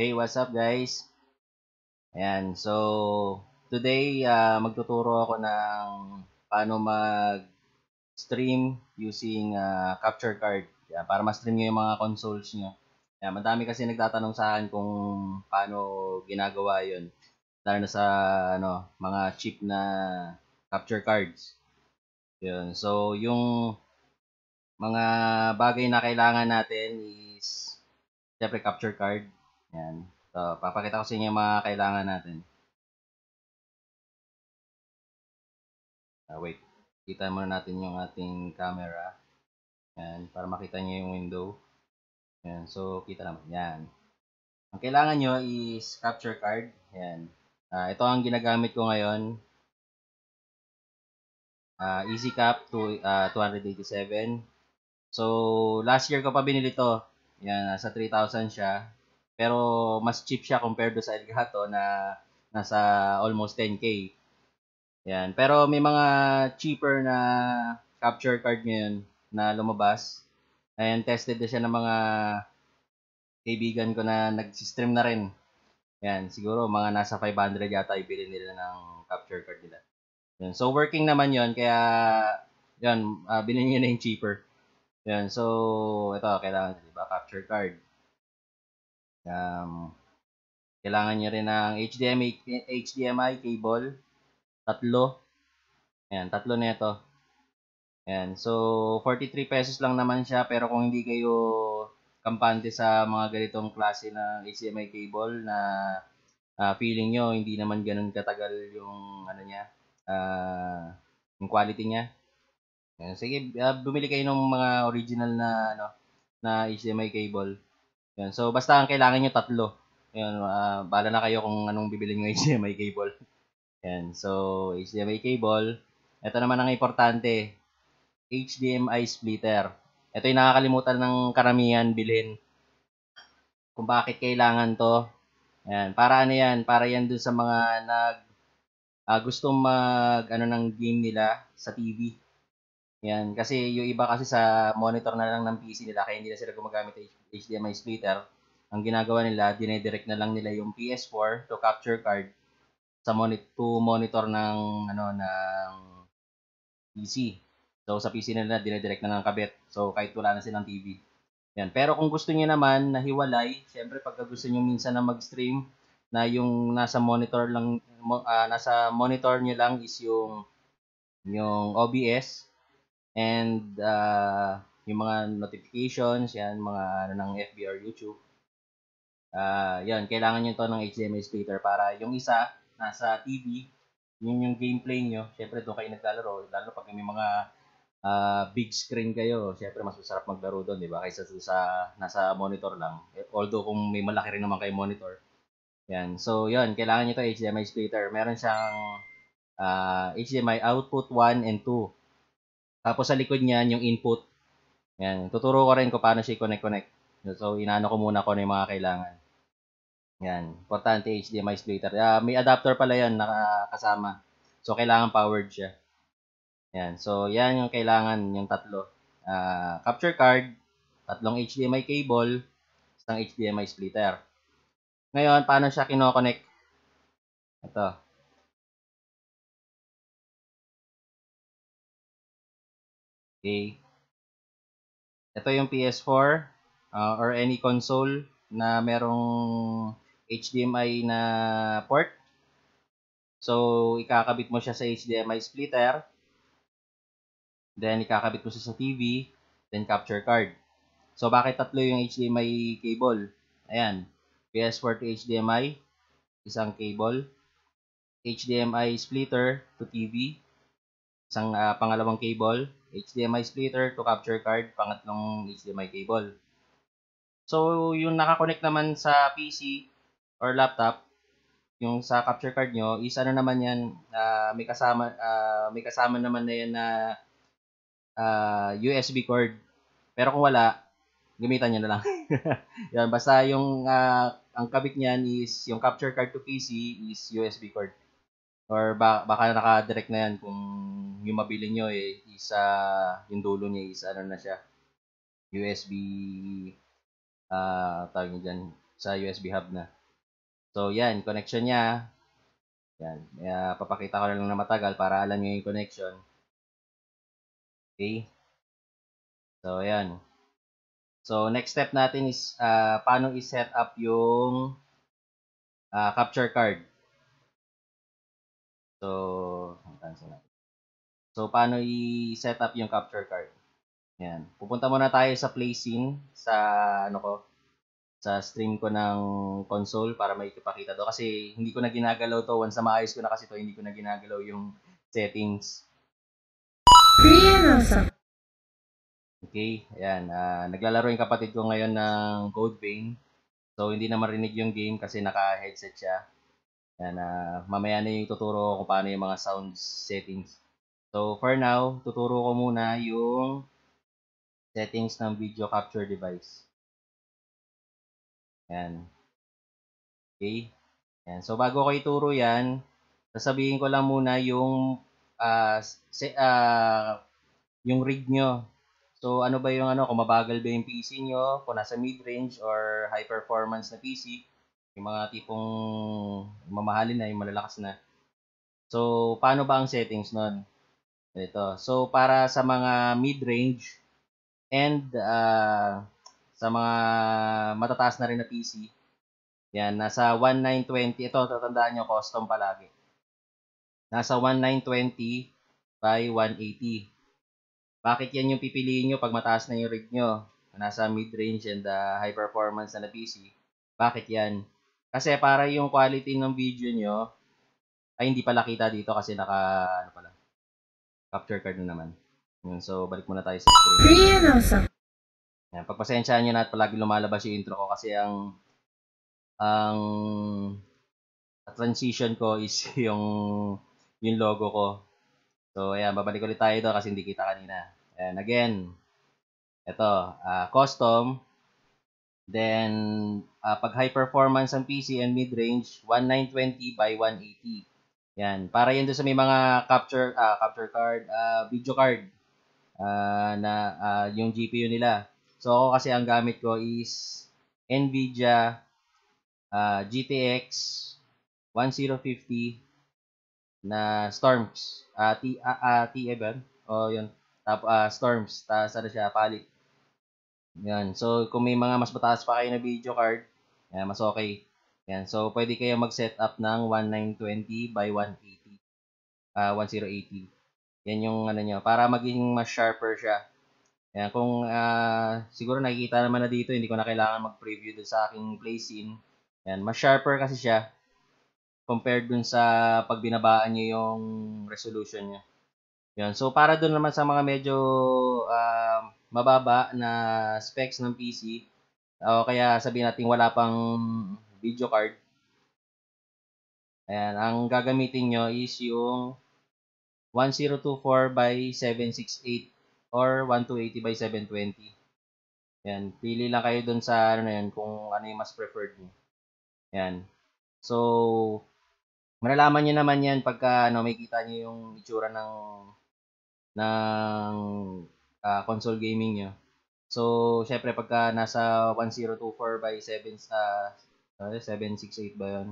Hey, what's up guys? Ayan, so today uh, magtuturo ako ng paano mag-stream using uh, capture card Ayan, para ma-stream nyo yung mga consoles nyo. Ayan, madami kasi nagtatanong sa akin kung paano ginagawa yon lalo na sa ano, mga cheap na capture cards. Yun. So, yung mga bagay na kailangan natin is syempre capture card yan. So, papakita ko sa inyo yung mga kailangan natin. Uh, wait. Kita muna natin yung ating camera. Yan. Para makita nyo yung window. Yan. So, kita naman. Yan. Ang kailangan nyo is capture card. Yan. Uh, ito ang ginagamit ko ngayon. Uh, ah, EasyCap to, uh, 287. So, last year ko pa binili ito. Yan, sa 3,000 siya. Pero mas cheap siya compared do sa Elgato na nasa almost 10k. Yan. Pero may mga cheaper na capture card ngayon na lumabas. Ayan, tested na siya ng mga kaibigan ko na nag-stream na rin. Yan, siguro mga nasa 500 yata ibili nila ng capture card nila. Yan. So, working naman yon kaya yan, uh, binili niya na yung cheaper. Yan, so, ito, kailangan, di ba, capture card. Um, kailangan nyo rin ng HDMI, HDMI cable. Tatlo. Ayan, tatlo na ito. Ayan, so 43 pesos lang naman siya pero kung hindi kayo kampante sa mga ganitong klase ng HDMI cable na uh, feeling nyo hindi naman ganun katagal yung ano niya, uh, yung quality niya. Ayan, sige, uh, bumili kayo ng mga original na ano na HDMI cable. Yan. So, basta ang kailangan nyo tatlo. Yan, uh, ah, bala na kayo kung anong bibilin nyo HDMI cable. Yan. So, HDMI cable. Ito naman ang importante. HDMI splitter. Ito yung nakakalimutan ng karamihan bilhin. Kung bakit kailangan to. Yan. Para ano yan? Para yan dun sa mga nag uh, gustong mag ano ng game nila sa TV yan, kasi yung iba kasi sa monitor na lang ng PC nila, kaya hindi na sila gumagamit ng HDMI splitter. Ang ginagawa nila, dinedirect na lang nila yung PS4 to capture card sa monitor to monitor ng ano ng PC. So sa PC nila dinedirect na lang kabit. So kahit wala na silang TV. Yan. Pero kung gusto niya naman na hiwalay, syempre pag gusto niyo minsan na mag-stream na yung nasa monitor lang uh, nasa monitor niya lang is yung yung OBS and uh, yung mga notifications, yan, mga ano ng FB or YouTube. Uh, ah, yan, kailangan nyo to ng HDMI splitter para yung isa nasa TV, yun yung gameplay nyo. syempre doon kayo naglalaro. Lalo pag may mga uh, big screen kayo, syempre mas masarap maglaro doon, di ba? Kaysa sa nasa monitor lang. Eh, although kung may malaki rin naman kayo monitor. Yan. So, yun, kailangan nyo to HDMI splitter. Meron siyang uh, ah, HDMI output 1 and 2. Tapos sa likod niyan, yung input. Yan. Tuturo ko rin kung paano siya i-connect-connect. So, inaano ko muna ko ano yung mga kailangan. Yan. Importante HDMI splitter. Uh, ah, may adapter pala yan nakakasama. So, kailangan powered siya. Yan. So, yan yung kailangan, yung tatlo. Uh, capture card, tatlong HDMI cable, isang HDMI splitter. Ngayon, paano siya kinoconnect? Ito. Okay. Ito yung PS4 uh, or any console na merong HDMI na port. So, ikakabit mo siya sa HDMI splitter. Then, ikakabit mo siya sa TV. Then, capture card. So, bakit tatlo yung HDMI cable? Ayan. PS4 to HDMI. Isang cable. HDMI splitter to TV. Isang uh, pangalawang cable. HDMI splitter to capture card, pangatlong HDMI cable. So, yung nakakonect naman sa PC or laptop, yung sa capture card nyo, is ano naman yan, uh, may, kasama, uh, may kasama naman na yan na uh, ah, USB cord. Pero kung wala, gamitan nyo na lang. yan, basta yung uh, ang kabit niyan is yung capture card to PC is USB cord. Or ba- baka naka-direct na yan kung yung mabili nyo eh, isa, yung dulo niya is ano na siya, USB, ah uh, tawag nyo dyan, sa USB hub na. So, yan, connection niya. Yan, uh, papakita ko lang na matagal para alam nyo yung connection. Okay? So, yan. So, next step natin is uh, paano i-set up yung uh, capture card. So, cancel natin. So, paano i-set up yung capture card? Yan. Pupunta muna tayo sa play scene sa ano ko sa stream ko ng console para may ipakita do kasi hindi ko na ginagalaw to once na maayos ko na kasi to hindi ko na ginagalaw yung settings. Okay, ayan. Uh, naglalaro yung kapatid ko ngayon ng Code Vein. So, hindi na marinig yung game kasi naka-headset siya. Yan, uh, ah, mamaya na yung tuturo ko paano yung mga sound settings. So, for now, tuturo ko muna yung settings ng video capture device. Yan. Okay? Yan. So, bago ko ituro yan, sasabihin ko lang muna yung uh, se, uh, yung rig nyo. So, ano ba yung ano, kung mabagal ba yung PC nyo, kung nasa mid-range or high-performance na PC, yung mga tipong mamahalin na, yung malalakas na. So, paano ba ang settings nun? Ito. So, para sa mga mid-range and uh, sa mga matataas na rin na PC, yan, nasa 1920. Ito, tatandaan nyo, custom palagi. Nasa 1920 by 180. Bakit yan yung pipiliin nyo pag mataas na yung rig nyo? Nasa mid-range and uh, high performance na na PC. Bakit yan? Kasi para yung quality ng video nyo, ay hindi pala kita dito kasi naka, ano pala, capture card na naman. Yun, so, balik muna tayo sa screen. Yan, pagpasensyaan nyo na at palagi lumalabas yung intro ko kasi ang ang transition ko is yung yung logo ko. So, ayan, babalik ulit tayo doon kasi hindi kita kanina. And again, ito, uh, ah, custom. Then, uh, pag high performance ang PC and mid-range, 1920 by 180. Yan. Para yan doon sa may mga capture uh, capture card, uh, video card uh, na uh, yung GPU nila. So, ako kasi ang gamit ko is NVIDIA uh, GTX 1050 na Storms. Uh, T, uh, uh, T, O, yun. Tap, uh, Storms. Tapos ano siya, Palit. Yan. So, kung may mga mas mataas pa kayo na video card, yan, mas okay. Yan. So, pwede kayo mag-set up ng 1920 by 180. Uh, 1080. Yan yung ano nyo. Para maging mas sharper siya. Yan. Kung uh, siguro nakikita naman na dito, hindi ko na kailangan mag-preview dun sa aking play scene. Yan. Mas sharper kasi siya compared dun sa pag binabaan nyo yung resolution nyo. Yan. So, para dun naman sa mga medyo uh, mababa na specs ng PC o kaya sabihin natin wala pang video card. Ayan, ang gagamitin nyo is yung 1024 by 768 or 1280 by 720. Ayan, pili lang kayo dun sa ano na yan, kung ano yung mas preferred nyo. Ayan. So, malalaman nyo naman yan pagka ano, may kita nyo yung itsura ng ng uh, console gaming nyo. So, syempre pagka nasa 1024 by 7 uh, uh 768 ba 'yon?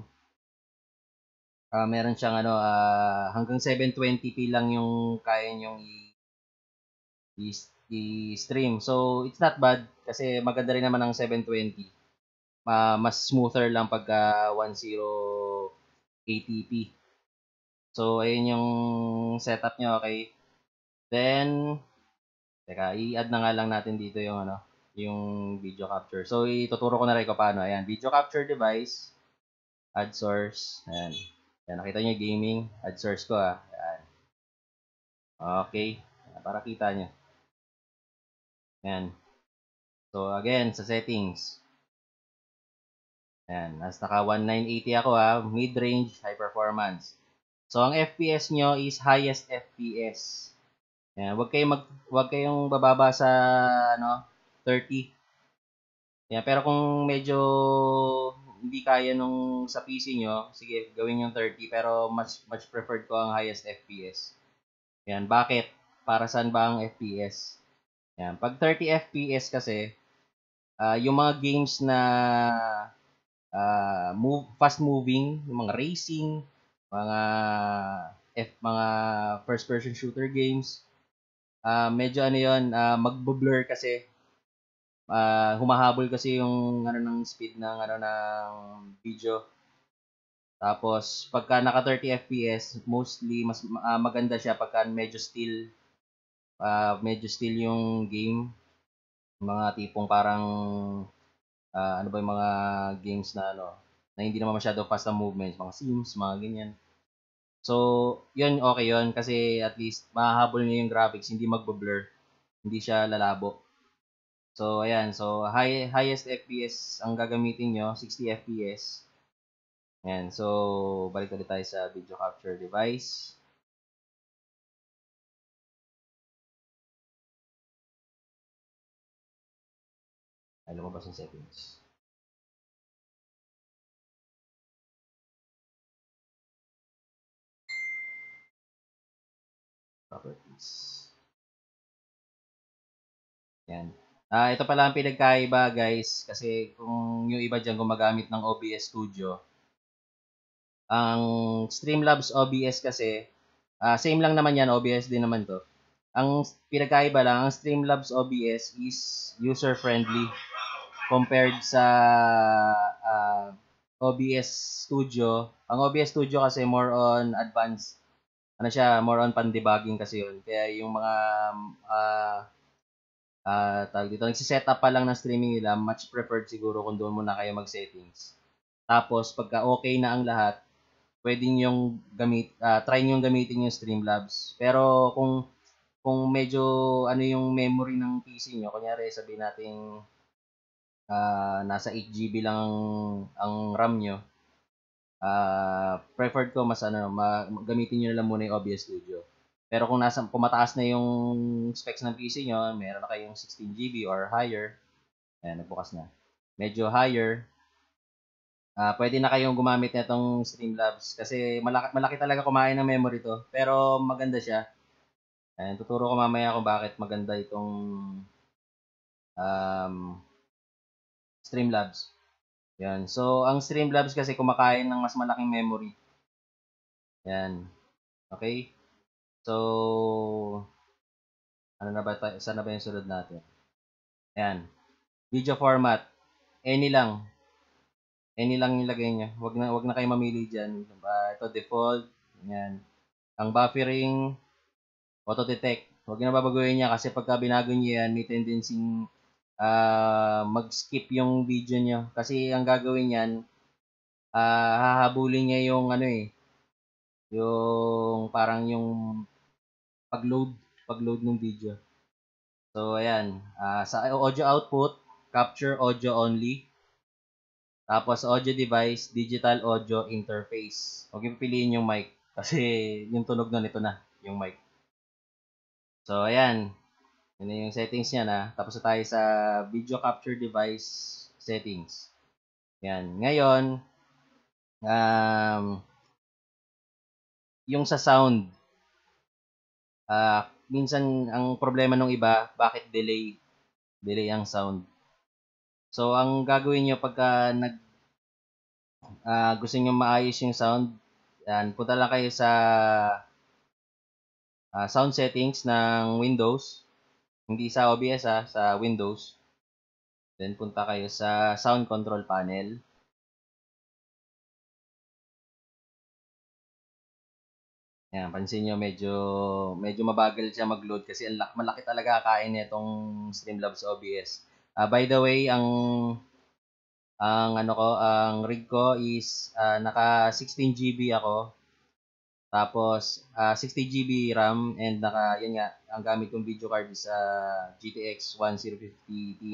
Uh, ah, meron siyang ano uh, hanggang 720p lang yung kaya niyong i, i, i stream. So, it's not bad kasi maganda rin naman ang 720. Uh, mas smoother lang pagka 1080p. So, ayun yung setup niya, okay? Then, Teka, i-add na nga lang natin dito yung ano, yung video capture. So, ituturo ko na rin ko paano. Ayan, video capture device, add source. Ayan. Ayan, nakita niyo gaming, add source ko ah. Ayan. Okay. para kita niyo. Ayan. So, again, sa settings. Ayan, nas naka 1980 ako ha, ah. mid-range, high performance. So, ang FPS nyo is highest FPS. Yan, wag kayong mag wag kayong bababa sa ano 30. Yan, pero kung medyo hindi kaya nung sa PC nyo, sige, gawin yung 30 pero much much preferred ko ang highest FPS. Yan, bakit? Para saan ba ang FPS? Yan, pag 30 FPS kasi uh, yung mga games na uh, move, fast moving, yung mga racing, mga F, mga first person shooter games, uh, medyo ano yun, uh, magbo-blur kasi. Uh, humahabol kasi yung ano ng speed ng ano ng video. Tapos pagka naka 30 FPS, mostly mas uh, maganda siya pagka medyo still uh, medyo still yung game. Mga tipong parang uh, ano ba yung mga games na ano na hindi naman masyado fast ang movements, mga Sims, mga ganyan. So, yun, okay yun. Kasi at least mahahabol nyo yung graphics, hindi magbo-blur. Hindi siya lalabo. So, ayan. So, high, highest FPS ang gagamitin nyo, 60 FPS. Ayan. So, balik ulit tayo sa video capture device. Ay, lumabas yung settings. Properties. Yan. Ah, uh, ito pala ang pinagkaiba, guys, kasi kung yung iba diyan gumagamit ng OBS Studio, ang Streamlabs OBS kasi, uh, same lang naman yan, OBS din naman to. Ang pinagkaiba lang, ang Streamlabs OBS is user-friendly compared sa uh, ah, OBS Studio. Ang OBS Studio kasi more on advanced ano siya, more on pandebaging kasi yun. Kaya yung mga, uh, uh, tawag dito, nagsiset up pa lang ng streaming nila, much preferred siguro kung doon muna kayo mag-settings. Tapos, pagka okay na ang lahat, pwede yung gamit, uh, try nyo gamitin yung Streamlabs. Pero kung kung medyo ano yung memory ng PC nyo, kunyari sabihin natin uh, nasa 8GB lang ang, ang RAM nyo, uh, preferred ko mas ano, gamitin niyo na lang muna yung OBS Studio. Pero kung nasa pumataas na yung specs ng PC niyo, meron na kayong 16 GB or higher. Ayan, nagbukas na. Medyo higher. Uh, pwede na kayong gumamit nitong Streamlabs kasi malaki, malaki talaga kumain ng memory to. Pero maganda siya. Ayan, tuturo ko mamaya kung bakit maganda itong um, Streamlabs. Yan. So, ang Streamlabs kasi kumakain ng mas malaking memory. Yan. Okay? So, ano na ba, saan na ba yung sunod natin? Yan. Video format. Any lang. Any lang yung lagay niya. Wag na, wag na kayo mamili dyan. Uh, ito, default. Yan. Ang buffering, auto-detect. Huwag na babaguhin niya kasi pagka binago niya yan, may tendency uh, mag-skip yung video niya. Kasi ang gagawin niyan, uh, hahabulin niya yung ano eh, yung parang yung pagload pagload ng video. So, ayan. Uh, sa audio output, capture audio only. Tapos, audio device, digital audio interface. Huwag yung piliin yung mic. Kasi yung tunog na nito na, yung mic. So, ayan. Yan yung settings niya na. Tapos na tayo sa video capture device settings. Yan. Ngayon, um, yung sa sound, uh, minsan ang problema ng iba, bakit delay? Delay ang sound. So, ang gagawin nyo pagka nag, uh, gusto nyo maayos yung sound, yan, punta lang kayo sa uh, sound settings ng Windows. Hindi sa OBS ha, ah, sa Windows. Then punta kayo sa sound control panel. Yan, pansin nyo, medyo, medyo mabagal siya mag-load kasi malaki talaga kain nitong Streamlabs OBS. Uh, ah, by the way, ang ang ano ko, ang rig ko is uh, naka 16 GB ako. Tapos, uh, ah, 60GB RAM and naka, yun nga, ang gamit kong video card sa uh, GTX 1050 Ti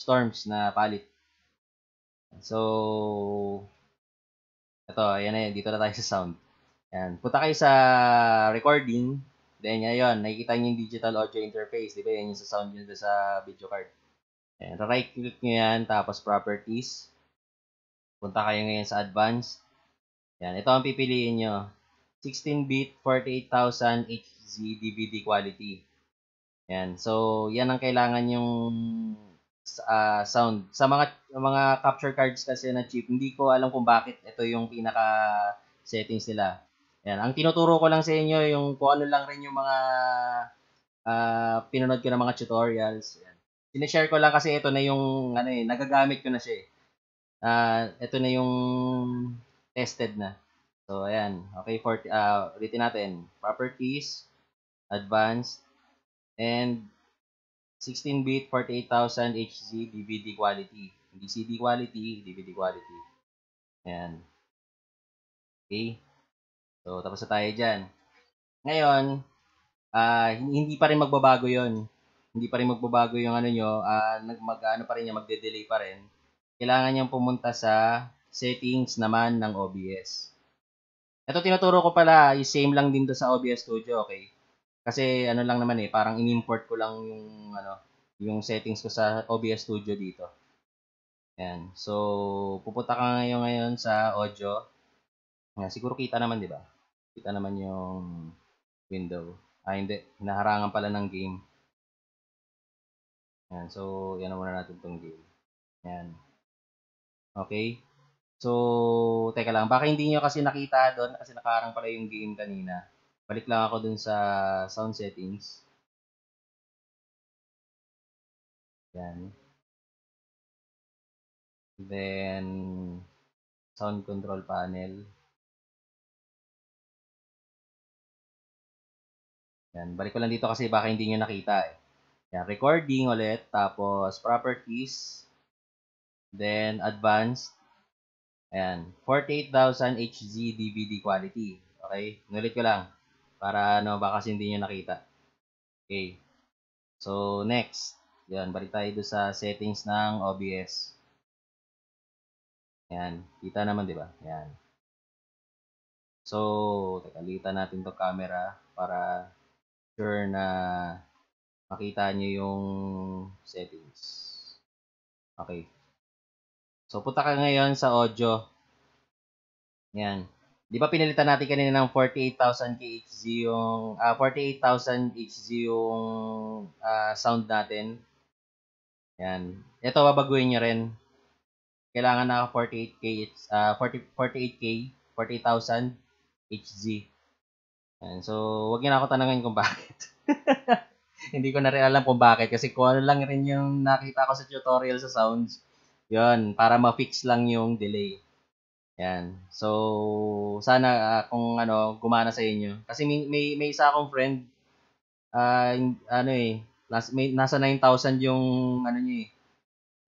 Storms na palit. So, ito, yan na yun. Dito na tayo sa sound. Yan. Punta kayo sa recording. Then, ayun, nakikita niyo yung digital audio interface. Di ba? Yan yung sa sound yun sa video card. Yan. Right-click nyo yan. Tapos, properties. Punta kayo ngayon sa advanced. Yan, ito ang pipiliin nyo. 16-bit 48,000 HZ DVD quality. Yan. So, yan ang kailangan yung uh, ah, sound. Sa mga mga capture cards kasi na cheap, hindi ko alam kung bakit ito yung pinaka settings nila. Yan. Ang tinuturo ko lang sa inyo yung kung ano lang rin yung mga uh, pinunod ko ng mga tutorials. Yan. Sineshare ko lang kasi ito na yung ano eh, nagagamit ko na siya eh. Uh, ito na yung tested na. So, ayan. Okay, for, uh, ulitin natin. Properties, advanced, and 16-bit 48,000 HZ DVD quality. Hindi CD quality, DVD quality. Ayan. Okay. So, tapos na tayo dyan. Ngayon, uh, hindi pa rin magbabago yon Hindi pa rin magbabago yung ano nyo. Uh, mag, ano pa rin yan, magde-delay pa rin. Kailangan niyang pumunta sa settings naman ng OBS. Ito tinuturo ko pala, is same lang din to sa OBS Studio, okay? Kasi ano lang naman eh, parang in-import ko lang yung ano, yung settings ko sa OBS Studio dito. Ayan. So, pupunta ka ngayon ngayon sa audio. Ayan, siguro kita naman, di ba? Kita naman yung window. Ah, hindi. Hinaharangan pala ng game. Ayan. So, yan na muna natin tong game. Ayan. Okay. So, teka lang. Baka hindi nyo kasi nakita doon kasi nakarang pala yung game kanina. Balik lang ako dun sa sound settings. Yan. Then, sound control panel. Yan. Balik ko lang dito kasi baka hindi nyo nakita eh. Yan. Recording ulit. Tapos, properties. Then, advanced. Ayan, 48,000 HZ DVD quality. Okay, nulit ko lang para ano baka hindi niyo nakita. Okay. So next, Ayan, balik tayo doon sa settings ng OBS. Ayan, kita naman 'di ba? Ayan. So, tekalitan natin 'to camera para sure na makita niyo yung settings. Okay, So, punta ka ngayon sa audio. Yan. Di ba pinalitan natin kanina ng 48,000 kHz yung, uh, 48,000 HZ yung uh, sound natin? Yan. Ito, babaguhin nyo rin. Kailangan na 48K, uh, 40, 48K, 48,000 HZ. Yan. So, huwag niyo na ako tanangin kung bakit. Hindi ko na rin alam kung bakit kasi ko ano lang rin yung nakita ko sa tutorial sa sounds yun, para ma-fix lang yung delay. Yan. So, sana uh, kung ano, gumana sa inyo. Kasi may, may, may isa akong friend, uh, ano eh, last, may, nasa 9,000 yung, ano niya eh,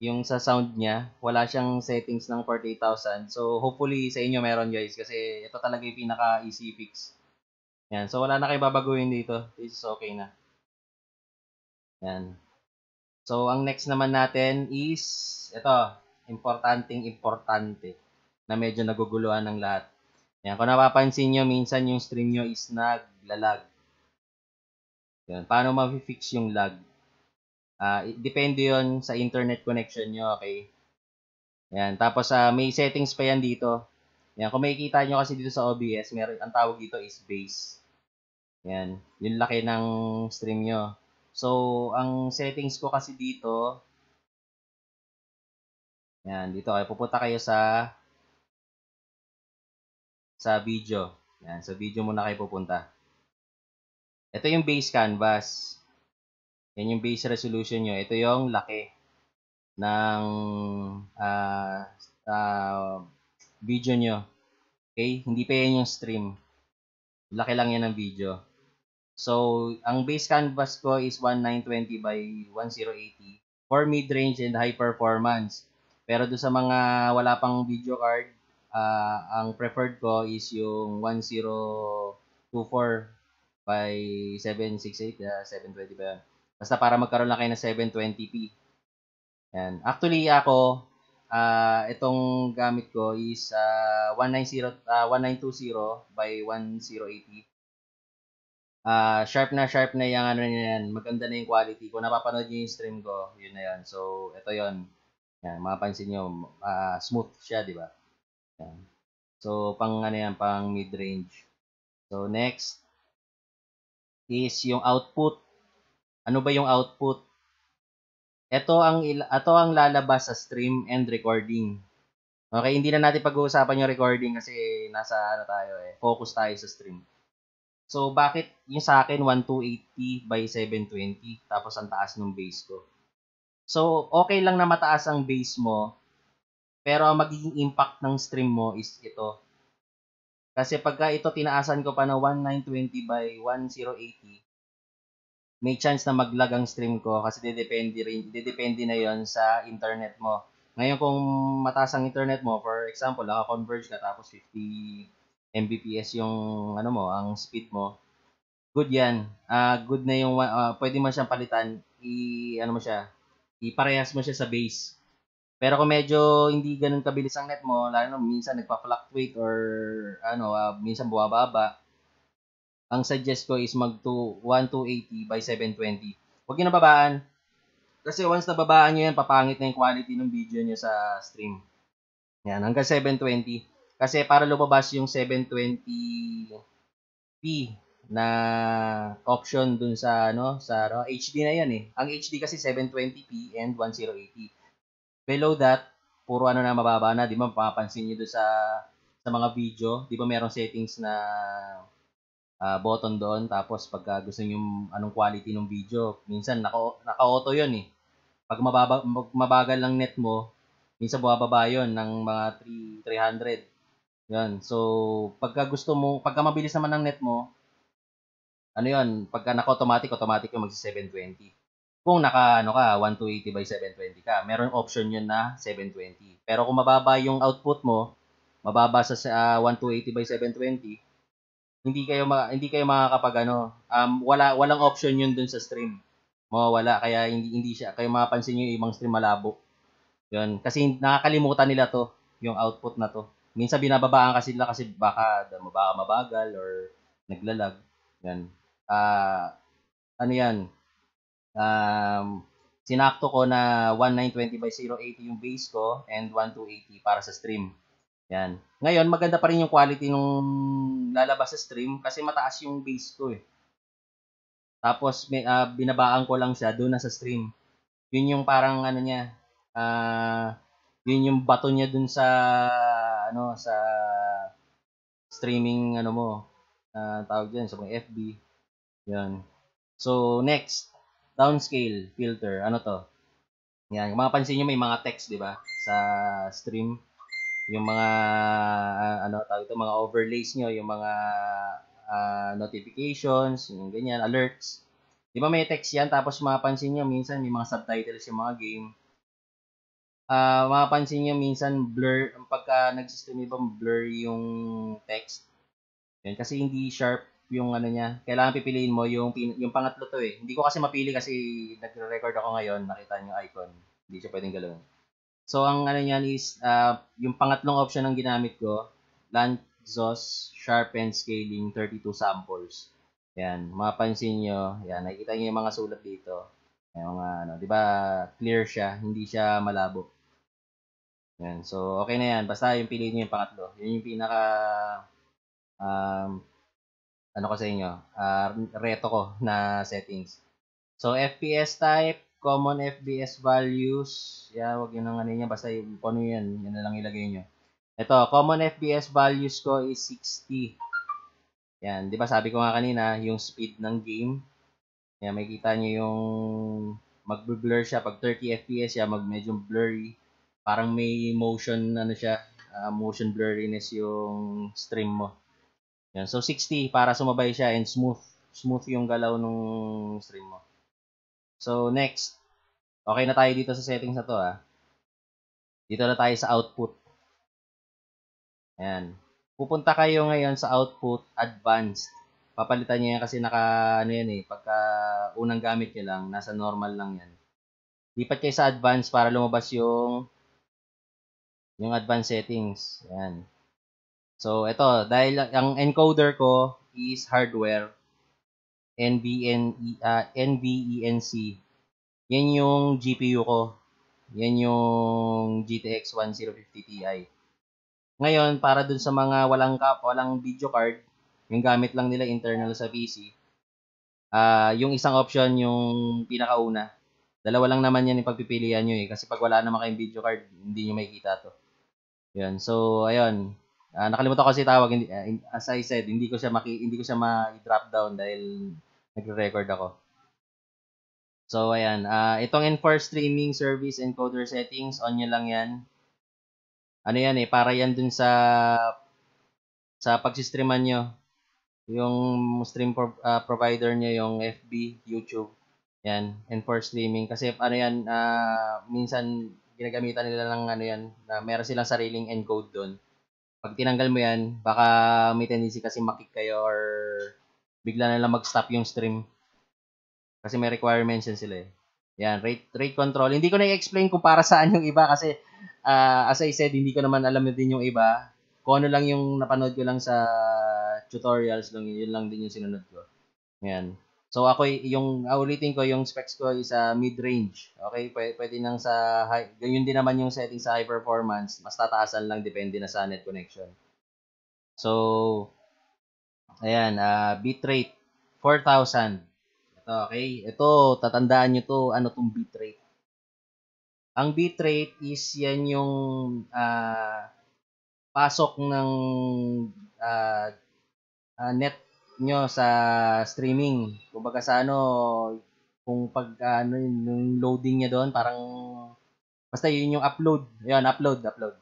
yung sa sound niya. Wala siyang settings ng 48,000. So, hopefully sa inyo meron guys kasi ito talaga yung pinaka-easy fix. Yan. So, wala na kayo babaguhin dito. This is okay na. Yan. So, ang next naman natin is, ito, importanteng importante na medyo naguguluhan ng lahat. Yan, kung napapansin nyo, minsan yung stream nyo is naglalag. Yan, paano ma-fix yung lag? Uh, depende yon sa internet connection nyo, okay? Yan, tapos uh, may settings pa yan dito. Yan, kung makikita nyo kasi dito sa OBS, meron, ang tawag dito is base. Yan, yung laki ng stream nyo. So, ang settings ko kasi dito, yan, dito kayo. Pupunta kayo sa sa video. Yan, sa video muna kayo pupunta. Ito yung base canvas. Yan yung base resolution nyo. Ito yung laki ng uh, uh, video nyo. Okay? Hindi pa yan yung stream. Laki lang yan ng video. So, ang base canvas ko is 1920 by 1080 for mid-range and high performance. Pero do sa mga wala pang video card, uh, ang preferred ko is yung 1024 by 768, uh, 720 ba yun? Basta para magkaroon lang kayo ng 720p. Yan. Actually, ako, uh, itong gamit ko is uh, 190, uh, 1920 by 1080 uh, sharp na sharp na yung ano na yan. Maganda na yung quality. ko. napapanood nyo yung stream ko, yun na yan. So, ito yun. Yan, mapapansin niyo. uh, ah, smooth siya, di ba? Yan. So, pang ano yan, pang mid-range. So, next is yung output. Ano ba yung output? Ito ang ito ang lalabas sa stream and recording. Okay, hindi na natin pag-uusapan yung recording kasi nasa ano tayo eh, focus tayo sa stream. So, bakit yung sa akin 1280 by 720 tapos ang taas ng base ko? So, okay lang na mataas ang base mo pero ang magiging impact ng stream mo is ito. Kasi pagka ito tinaasan ko pa na 1920 by 1080 may chance na maglag ang stream ko kasi didepende rin didepende na 'yon sa internet mo. Ngayon kung mataas ang internet mo, for example, naka-converge ka tapos 50 Mbps yung ano mo, ang speed mo, good yan. Uh, good na yung, uh, pwede mo siyang palitan, i, ano mo siya, iparehas mo siya sa base. Pero kung medyo hindi ganoon kabilis ang net mo, lalo na minsan nagpa-fluctuate or ano, uh, minsan buwababa, ang suggest ko is mag to 1280 by 720. Huwag yung nababaan. Kasi once nababaan nyo yan, papangit na yung quality ng video nyo sa stream. Yan, hanggang 720. Kasi para lumabas yung 720p na option dun sa ano sa ano, HD na yan eh. Ang HD kasi 720p and 1080. Below that, puro ano na mababa na, di ba mapapansin niyo doon sa sa mga video, di ba merong settings na uh, button doon tapos pagka gusto niyo anong quality ng video, minsan naka naka-auto 'yon eh. Pag mababa, mabagal lang net mo, minsan bubaba 'yon ng mga 3 300 yan. So, pagka gusto mo, pagka mabilis naman ang net mo, ano yun, pagka naka-automatic, automatic yung magsi 720. Kung naka, ano ka, 1280 by 720 ka, meron option yun na 720. Pero kung mababa yung output mo, mababa sa uh, ah, 1280 by 720, hindi kayo ma, hindi kayo makakapag ano, um, wala walang option yun dun sa stream. Mawawala kaya hindi hindi siya kayo mapapansin yung ibang stream malabo. Yun, kasi nakakalimutan nila to, yung output na to. Minsan binababaan kasi nila kasi baka baka mabagal or naglalag. Yan. Ah, uh, ano 'yan? Um, sinakto ko na 1920 by 080 yung base ko and 1280 para sa stream. Yan. Ngayon, maganda pa rin yung quality nung lalabas sa stream kasi mataas yung base ko eh. Tapos may, uh, binabaan ko lang siya doon na sa stream. Yun yung parang ano niya, uh, yun yung bato niya doon sa ano sa streaming ano mo uh, tawag diyan sa so, FB. 'Yan. So next, downscale filter. Ano 'to? Yan, kung mapapansin niyo may mga text, 'di ba? Sa stream yung mga uh, ano tawag ito, mga overlays niyo, yung mga uh, notifications, yung ganyan, alerts. 'Di ba may text 'yan tapos mapapansin niyo minsan may mga subtitles yung mga game uh, mapapansin nyo minsan blur, pagka nag nagsistream ibang blur yung text. Yan, kasi hindi sharp yung ano niya. Kailangan pipiliin mo yung, yung pangatlo to eh. Hindi ko kasi mapili kasi nagre-record ako ngayon, nakita niyo yung icon. Hindi siya pwedeng galawin. So, ang ano niyan is, uh, ah, yung pangatlong option ng ginamit ko, Lanzos Sharpen Scaling 32 Samples. Yan, mapansin niyo yan, nakikita niyo yung mga sulat dito. Yung, mga ano, di ba, clear siya, hindi siya malabo. Yan. So, okay na yan. Basta yung piliin nyo yung pangatlo. Yun yung pinaka um, ano ko sa inyo, uh, reto ko na settings. So, FPS type, common FPS values. Yeah, wag yun ang ano niya. Basta yung kung yan, yan na lang ilagay nyo. Ito, common FPS values ko is 60. Yan, di ba sabi ko nga kanina, yung speed ng game. Yan, makikita nyo yung magbe-blur siya. Pag 30 FPS, yan, mag medyo blurry parang may motion ano siya, uh, motion blurriness yung stream mo. Yan. So 60 para sumabay siya and smooth smooth yung galaw ng stream mo. So next, okay na tayo dito sa settings na to ha. Ah. Dito na tayo sa output. Ayan. Pupunta kayo ngayon sa output advanced papalitan niya yan kasi naka ano yan eh, pagka unang gamit niya lang, nasa normal lang yan. Lipat kayo sa advanced para lumabas yung yung advanced settings. Ayan. So, ito. Dahil ang encoder ko is hardware NVN, uh, e, ah, NVENC. Yan yung GPU ko. Yan yung GTX 1050 Ti. Ngayon, para dun sa mga walang cap, walang video card, yung gamit lang nila internal sa PC, uh, ah, yung isang option, yung pinakauna. Dalawa lang naman yan yung pagpipilian nyo eh. Kasi pag wala naman kayong video card, hindi nyo makikita to. Yun. So, ayun. Uh, nakalimutan ko kasi tawag. Hindi, uh, as I said, hindi ko siya maki, hindi ko siya ma-drop down dahil nagre-record ako. So, ayan. Uh, itong enforce streaming service encoder settings, on nyo lang yan. Ano yan eh, para yan dun sa sa pagsistreaman nyo. Yung stream pro, uh, provider nyo, yung FB, YouTube. Yan, enforce streaming. Kasi ano yan, uh, minsan ginagamitan nila ng ano yan, na meron silang sariling encode doon. Pag tinanggal mo yan, baka may tendency kasi makik kayo or bigla na lang mag-stop yung stream. Kasi may requirements yan sila eh. Yan, rate, rate control. Hindi ko na-explain kung para saan yung iba kasi uh, as I said, hindi ko naman alam din yung iba. Kung ano lang yung napanood ko lang sa tutorials, lang, yun lang din yung sinunod ko. Yan. So ako yung ah, ulitin ko yung specs ko is uh, mid-range. Okay, pwede, pwede nang sa high, ganyan din naman yung setting sa high performance, mas tataasan lang depende na sa net connection. So ayan, uh, bitrate 4000. Ito, okay? Ito, tatandaan niyo to, ano tong bitrate. Ang bitrate is yan yung uh, pasok ng uh, uh, net nyo sa streaming. Kumbaga sa ano, kung pag ano yung loading niya doon, parang basta yun yung upload. Ayun, upload, upload.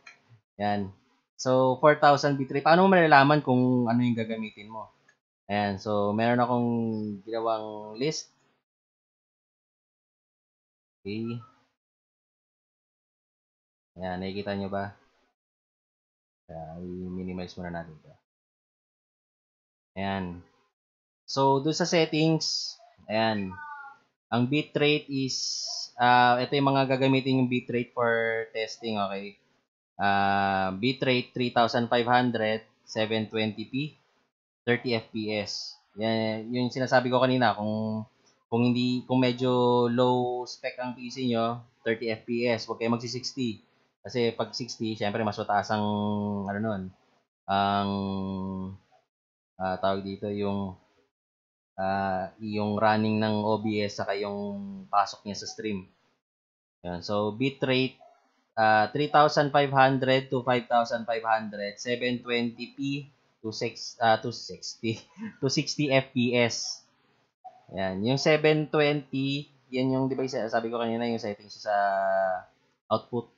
Yan. So 4,000 bitrate. Paano mo malalaman kung ano yung gagamitin mo? Ayan, so meron akong ginawang list. Okay. Ayan, nakikita nyo ba? Ay, i-minimize muna natin ito. Ayan. So, doon sa settings, ayan. Ang bitrate is, uh, ito yung mga gagamitin yung bitrate for testing, okay? Uh, bitrate 3,500, 720p, 30 fps. Yan, yung sinasabi ko kanina, kung kung hindi kung medyo low spec ang PC nyo, 30 fps, huwag kayo magsi 60. Kasi pag 60, syempre mas mataas ang ano noon, ang um, uh, tawag dito yung uh, yung running ng OBS saka yung pasok niya sa stream. Yan. So bitrate uh, ah, 3,500 to 5,500, 720p to 6 uh, to 60 to 60 FPS. Yan, yung 720, yan yung device sabi ko kanina yung settings sa output.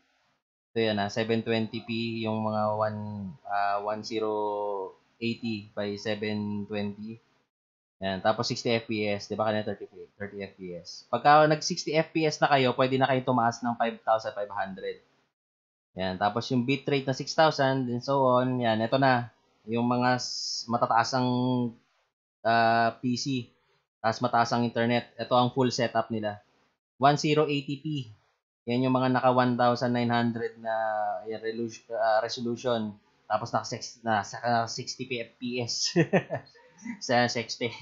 So yan na 720p yung mga 1 uh, 10 1080 by 720. Yan. Tapos 60 FPS. Di ba kanina 30, 30 FPS. Pagka nag 60 FPS na kayo, pwede na kayo tumaas ng 5,500. Yan. Tapos yung bitrate na 6,000 and so on. Yan. Ito na. Yung mga matataas ang uh, ah, PC. Tapos mataas ang internet. Ito ang full setup nila. 1080p. Yan yung mga naka 1,900 na uh, resolution tapos naka, na, naka 60 FPS. sa 60.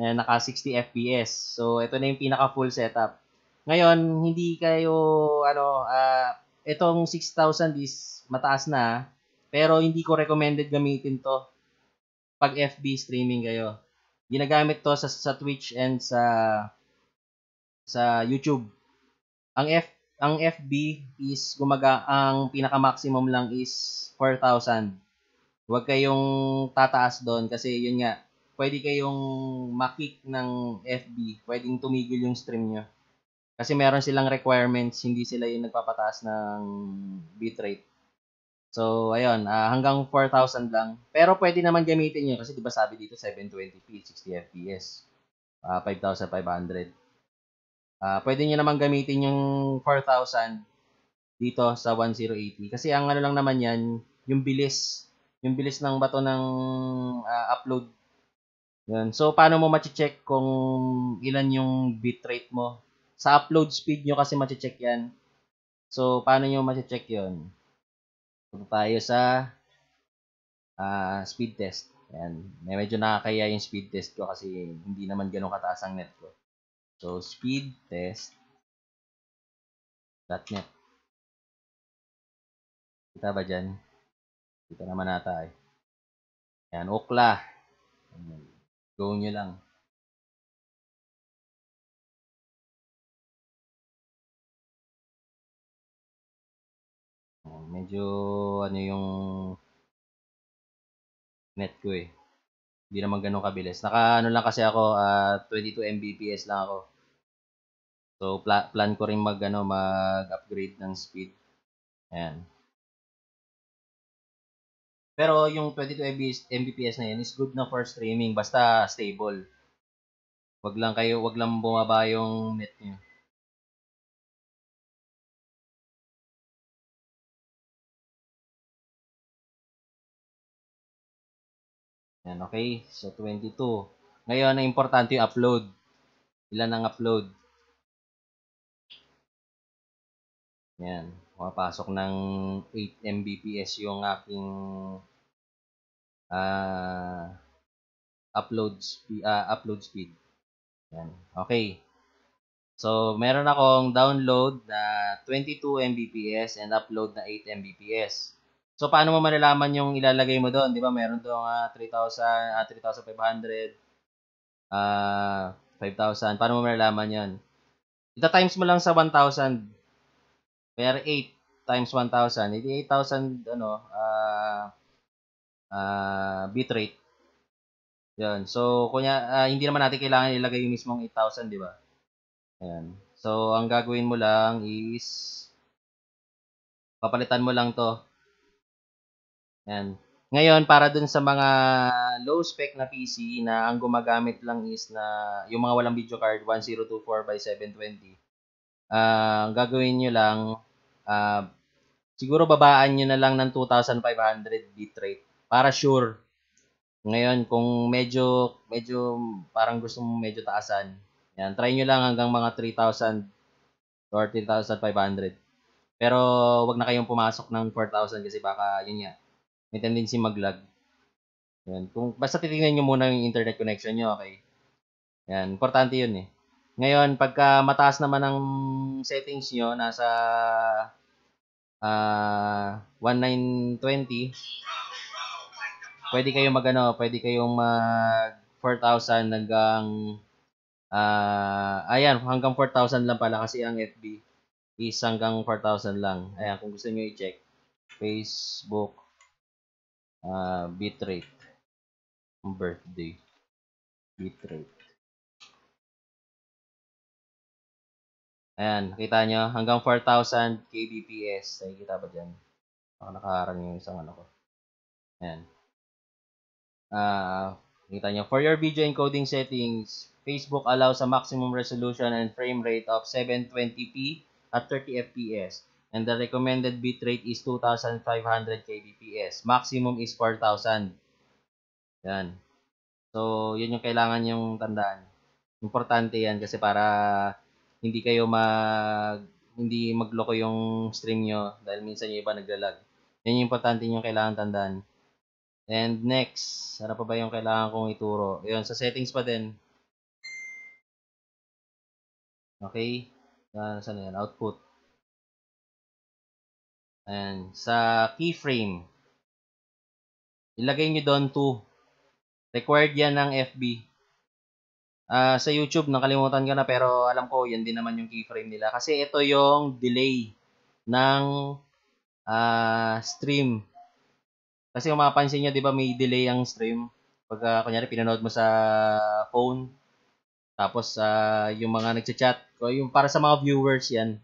Ayan, naka 60 FPS. So, ito na yung pinaka full setup. Ngayon, hindi kayo, ano, uh, itong 6000 is mataas na, pero hindi ko recommended gamitin to pag FB streaming kayo. Ginagamit to sa, sa Twitch and sa sa YouTube. Ang F ang FB is gumaga ang pinaka maximum lang is 4,000. Huwag kayong tataas doon kasi yun nga, pwede kayong makik ng FB, pwedeng tumigil yung stream nyo. Kasi meron silang requirements, hindi sila yung nagpapataas ng bitrate. So, ayun, uh, hanggang 4,000 lang. Pero pwede naman gamitin nyo kasi di ba sabi dito 720p, 60fps, uh, 5,500. Uh, pwede nyo naman gamitin yung 4,000 dito sa 1080. Kasi ang ano lang naman yan, yung bilis. Yung bilis ng bato ng uh, upload. Yan. So, paano mo ma-check kung ilan yung bitrate mo? Sa upload speed nyo kasi ma-check yan. So, paano nyo ma-check yun? Punta tayo sa uh, speed test. Yan. Medyo nakakaya yung speed test ko kasi hindi naman ganun kataas ang net ko. So, speed test .net. Kita ba dyan? Kita naman nata eh. Yan, Okla. Go nyo lang. Medyo ano yung net ko eh. Hindi naman ganun kabilis. Naka ano lang kasi ako, uh, ah, 22 Mbps lang ako. So pla- plan ko rin mag ano, mag-upgrade ng speed. Ayan. Pero yung 22 Mbps na yan is good na for streaming basta stable. Wag lang kayo, wag lang bumaba yung net niyo. Yan, okay? So, 22. Ngayon, ang importante yung upload. Ilan ang upload? Yan. Pumapasok ng 8 Mbps yung aking uh, upload, uh, upload speed. Yan. Okay. So, meron akong download na 22 Mbps and upload na 8 Mbps. So, paano mo malalaman yung ilalagay mo doon? Di ba, meron doon uh, 3,000, uh, 3,500, uh, 5,000. Paano mo malalaman yan? Ita times mo lang sa 1,000 per 8 times 1,000. Hindi 8,000, ano, uh, uh, bitrate. Yan. So, kunya, uh, hindi naman natin kailangan ilagay yung mismong 8,000, di ba? Ayan. So, ang gagawin mo lang is papalitan mo lang to yan. Ngayon, para dun sa mga low spec na PC na ang gumagamit lang is na yung mga walang video card 1024 by 720, uh, ah, ang gagawin nyo lang, uh, siguro babaan nyo na lang ng 2500 bitrate para sure. Ngayon, kung medyo, medyo parang gusto mo medyo taasan, yan, try nyo lang hanggang mga 3,000 or 3,500. Pero wag na kayong pumasok ng 4,000 kasi baka yun yan may tendency maglag. Yan. Kung, basta titingnan nyo muna yung internet connection nyo, okay? Yan, importante yun eh. Ngayon, pagka mataas naman ang settings nyo, nasa uh, ah, 1920, pwede kayong magano, pwede kayong mag 4,000 hanggang uh, ayan, hanggang 4,000 lang pala kasi ang FB is hanggang 4,000 lang. Ayan, kung gusto niyo i-check. Facebook, uh, ah, bitrate ang birthday bitrate ayan nakita nyo hanggang 4000 kbps ay kita ba dyan baka nakaharang yung isang ano ko ayan uh, nakita nyo for your video encoding settings Facebook allows a maximum resolution and frame rate of 720p at 30 fps and the recommended bitrate is 2,500 kbps. Maximum is 4,000. Yan. So, yun yung kailangan yung tandaan. Importante yan kasi para hindi kayo mag hindi magloko yung stream nyo dahil minsan yung iba naglalag. Yan yung importante yung kailangan tandaan. And next, ano pa ba yung kailangan kong ituro? Yun, sa settings pa din. Okay. Uh, saan yan? Output. Ayan. Sa keyframe, ilagay nyo doon 2. Required yan ng FB. Uh, ah, sa YouTube, nakalimutan ko na pero alam ko, yan din naman yung keyframe nila. Kasi ito yung delay ng uh, stream. Kasi kung mapapansin nyo, di ba may delay ang stream? Pag uh, kunyari pinanood mo sa phone, tapos uh, yung mga nagchat-chat, yung para sa mga viewers yan,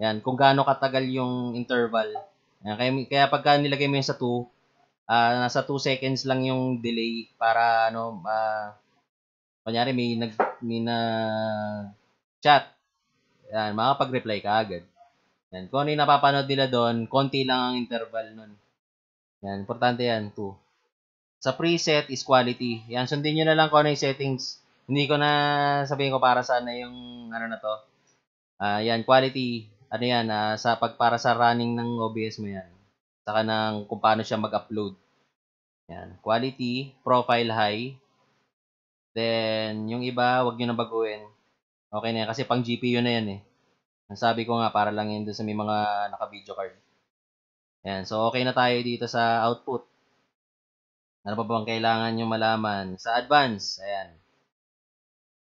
yan, kung gaano katagal yung interval. Yan, kaya, kaya pagka nilagay mo yan sa 2, uh, ah, nasa 2 seconds lang yung delay para ano, uh, kunyari may nag may na chat. Yan, makapag-reply ka agad. Yan, kung ano yung napapanood nila doon, konti lang ang interval nun. Yan, importante yan, 2. Sa preset is quality. Yan, sundin nyo na lang kung ano yung settings. Hindi ko na sabihin ko para saan na yung ano na to. Uh, yan, quality ano yan, uh, sa pagpara sa running ng OBS mo yan. Saka ng kung paano siya mag-upload. Yan. Quality, profile high. Then, yung iba, wag nyo na baguhin. Okay na yan. Kasi pang GPU na yan eh. Ang Sabi ko nga, para lang yun sa may mga naka-video card. Yan. So, okay na tayo dito sa output. Ano pa bang kailangan nyo malaman? Sa advance, ayan.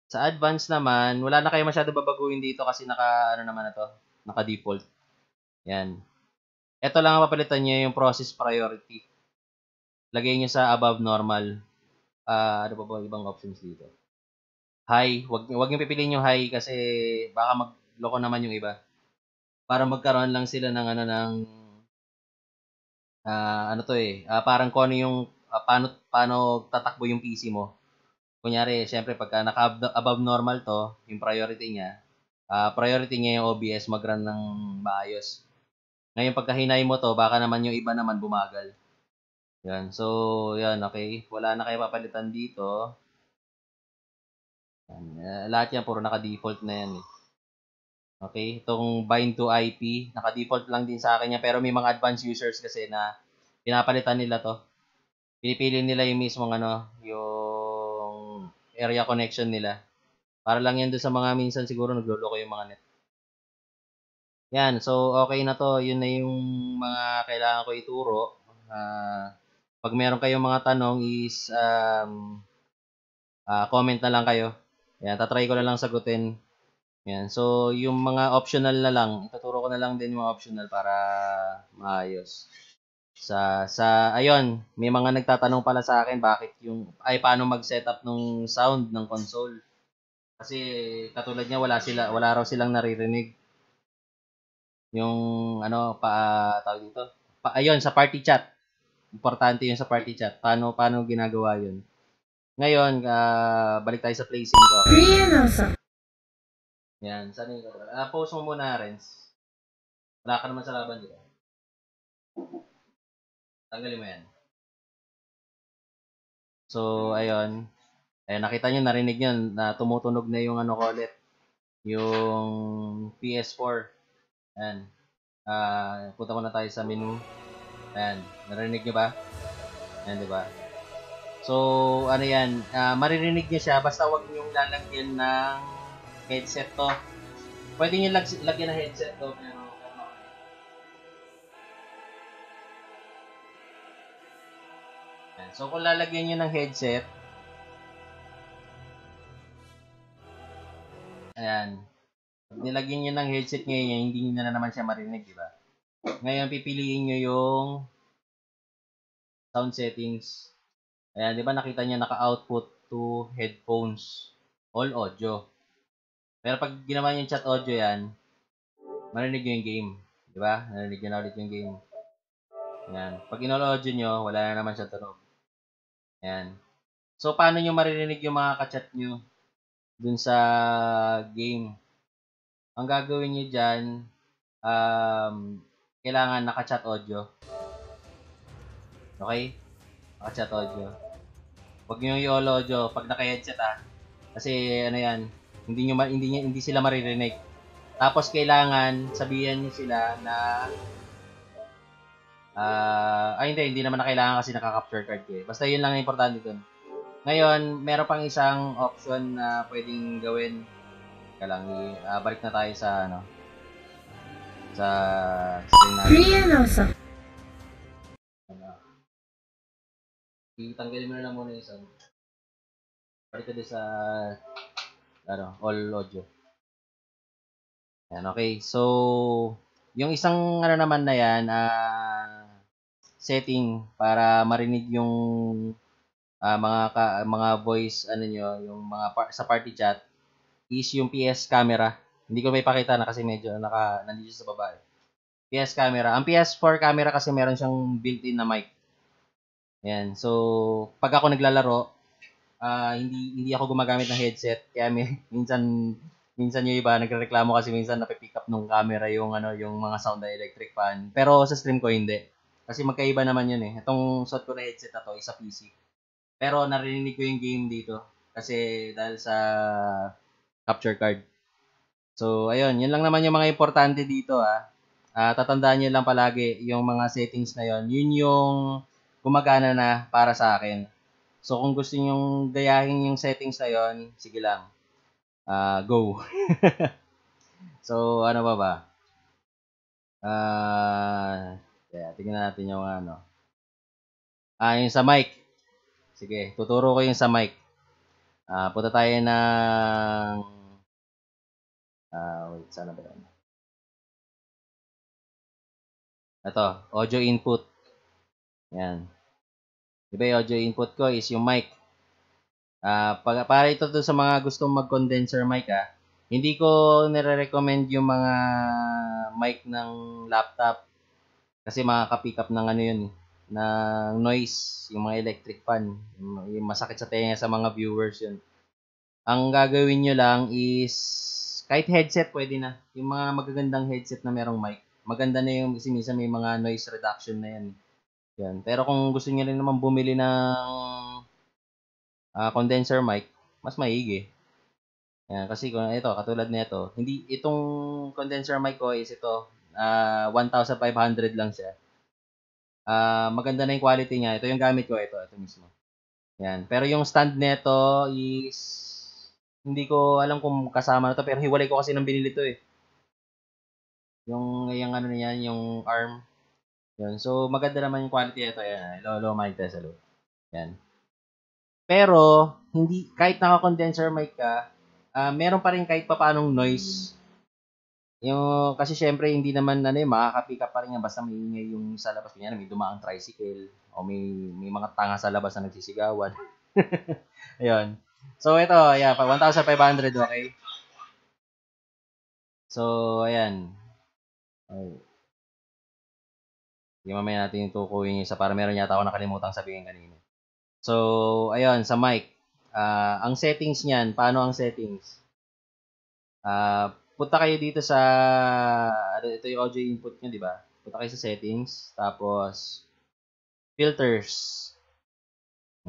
Sa advance naman, wala na kayo masyado babaguhin dito kasi naka, ano naman na to, naka-default. Yan. Ito lang ang papalitan nyo yung process priority. Lagay niyo sa above normal. Uh, ano pa ba ibang options dito? High. Huwag, huwag niyo pipiliin yung high kasi baka magloko naman yung iba. Para magkaroon lang sila ng ano ng uh, ano to eh. Uh, parang kono yung uh, paano, paano tatakbo yung PC mo. Kunyari, syempre pagka naka-above normal to, yung priority niya, uh, priority niya yung OBS mag-run ng maayos. Ngayon, pagkahinay mo to, baka naman yung iba naman bumagal. Yan. So, yan. Okay. Wala na kayo papalitan dito. Yan. Uh, lahat yan, puro naka-default na yan. Eh. Okay. Itong bind to IP, naka-default lang din sa akin yan. Pero may mga advanced users kasi na pinapalitan nila to. Pinipili nila yung mismong ano, yung area connection nila. Para lang yan doon sa mga minsan siguro nagloloko yung mga net. Yan, so okay na to. Yun na yung mga kailangan ko ituro. Uh, pag meron kayong mga tanong is um, uh, comment na lang kayo. Yan, tatry ko na lang sagutin. Yan, so yung mga optional na lang, ituturo ko na lang din yung mga optional para maayos. Sa, sa, ayun, may mga nagtatanong pala sa akin bakit yung, ay paano mag-setup ng sound ng console. Kasi katulad niya wala sila wala raw silang naririnig. Yung ano pa tawag dito. Pa, ayun sa party chat. Importante 'yun sa party chat. Paano paano ginagawa 'yun? Ngayon, uh, balik tayo sa placing ko. Yan, saan yung control? Uh, ah, post mo muna, Renz. Wala ka naman sa laban, dito ba? Tanggalin mo yan. So, ayun. Ayan, eh, nakita niyo narinig niyo na tumutunog na yung ano ko ulit. Yung PS4. Ayan. Uh, punta muna tayo sa menu. Ayan, narinig niyo ba? Ayan, di ba? So, ano yan, uh, maririnig nyo siya, basta huwag nyo lalagyan ng headset to. Pwede niyo lag lagyan ng headset to, pero So, kung lalagyan nyo ng headset, nilagyan niyo ng headset ngayon, hindi niyo na naman siya marinig, di ba? Ngayon, pipiliin niyo yung sound settings. Ayan, di ba nakita niya naka-output to headphones. All audio. Pero pag ginawa niyo yung chat audio yan, marinig niyo yung game. Di ba? Narinig niyo na ulit yung game. Ayan. Pag in-all audio niyo, wala na naman siya tunog. Ayan. So, paano niyo maririnig yung mga kachat niyo dun sa game? Ang gagawin niyo diyan um, kailangan naka-chat audio. Okay? Naka-chat audio. Huwag niyo i-all audio pag naka-headset ah. Kasi ano 'yan, hindi niyo hindi hindi sila maririnig. Tapos kailangan sabihan niyo sila na uh, ay hindi hindi naman na kailangan kasi naka-capture card ko eh. Basta 'yun lang ang importante doon. Ngayon, meron pang isang option na pwedeng gawin Teka lang, uh, balik na tayo sa ano. Sa screen natin. Riyanosa. Ano. Itanggalin mo na lang muna yung sound. Balik ka sa ano, all audio. Yan, okay. So, yung isang ano naman na yan, uh, setting para marinig yung uh, mga ka, mga voice ano niyo yung mga par- sa party chat is yung PS camera. Hindi ko may pakita na kasi medyo naka, nandito sa baba. Eh. PS camera. Ang PS4 camera kasi meron siyang built-in na mic. Ayan. So, pag ako naglalaro, uh, hindi hindi ako gumagamit ng headset. Kaya may, minsan minsan yung iba nagrereklamo kasi minsan napipick up nung camera yung ano yung mga sound ng electric fan. Pero sa stream ko hindi. Kasi magkaiba naman yun eh. Itong shot ko na headset na to, isa PC. Pero narinig ko yung game dito. Kasi dahil sa capture card. So, ayun. Yan lang naman yung mga importante dito, ah. Uh, tatandaan nyo lang palagi yung mga settings na yon Yun yung gumagana na para sa akin. So, kung gusto nyong gayahin yung settings na yon sige lang. Uh, go. so, ano ba ba? Ah, uh, yeah, tingnan natin yung ano. Ah, yung sa mic. Sige, tuturo ko yung sa mic. Ah, uh, punta tayo ng Uh, wait, sana ba yun? Ito, audio input. Yan. Diba yung audio input ko is yung mic. Uh, pag, para ito to sa mga gustong mag-condenser mic ah. Hindi ko nire-recommend yung mga mic ng laptop kasi makaka-pick up ng ano yun eh, ng noise, yung mga electric fan, yung masakit sa tenga sa mga viewers yun. Ang gagawin nyo lang is kahit headset, pwede na. Yung mga magagandang headset na merong mic. Maganda na yung, kasi minsan may mga noise reduction na yan. Eh. Yan. Pero kung gusto niyo rin naman bumili ng uh, condenser mic, mas maigi. Yan. Kasi kung ito, katulad nito, hindi, itong condenser mic ko is ito, uh, ah, 1,500 lang siya. Uh, maganda na yung quality niya. Ito yung gamit ko. Ito, ito mismo. Yan. Pero yung stand nito is hindi ko alam kung kasama na to, pero hiwalay ko kasi nang binili to eh. Yung, yung ano na yung arm. Yun. So, maganda naman yung quality nito. Ayan, low, low mic Yan. Pero, hindi, kahit naka-condenser mic ka, uh, meron pa rin kahit papanong noise. Yung, kasi syempre, hindi naman, ano yung eh, makakapick up pa rin yan. Basta may ingay yung sa labas. niya, may dumaang tricycle. O may, may mga tanga sa labas na nagsisigawan. Ayun. So, ito, yeah, pag 1,500, okay? So, ayan. Okay. Sige, mamaya natin tukuyin yung isa para meron yata ako nakalimutang sabihin kanina. So, ayun, sa mic. Uh, ang settings niyan, paano ang settings? Uh, punta kayo dito sa, ano, ito yung audio input nyo, di ba? Punta kayo sa settings, tapos, filters.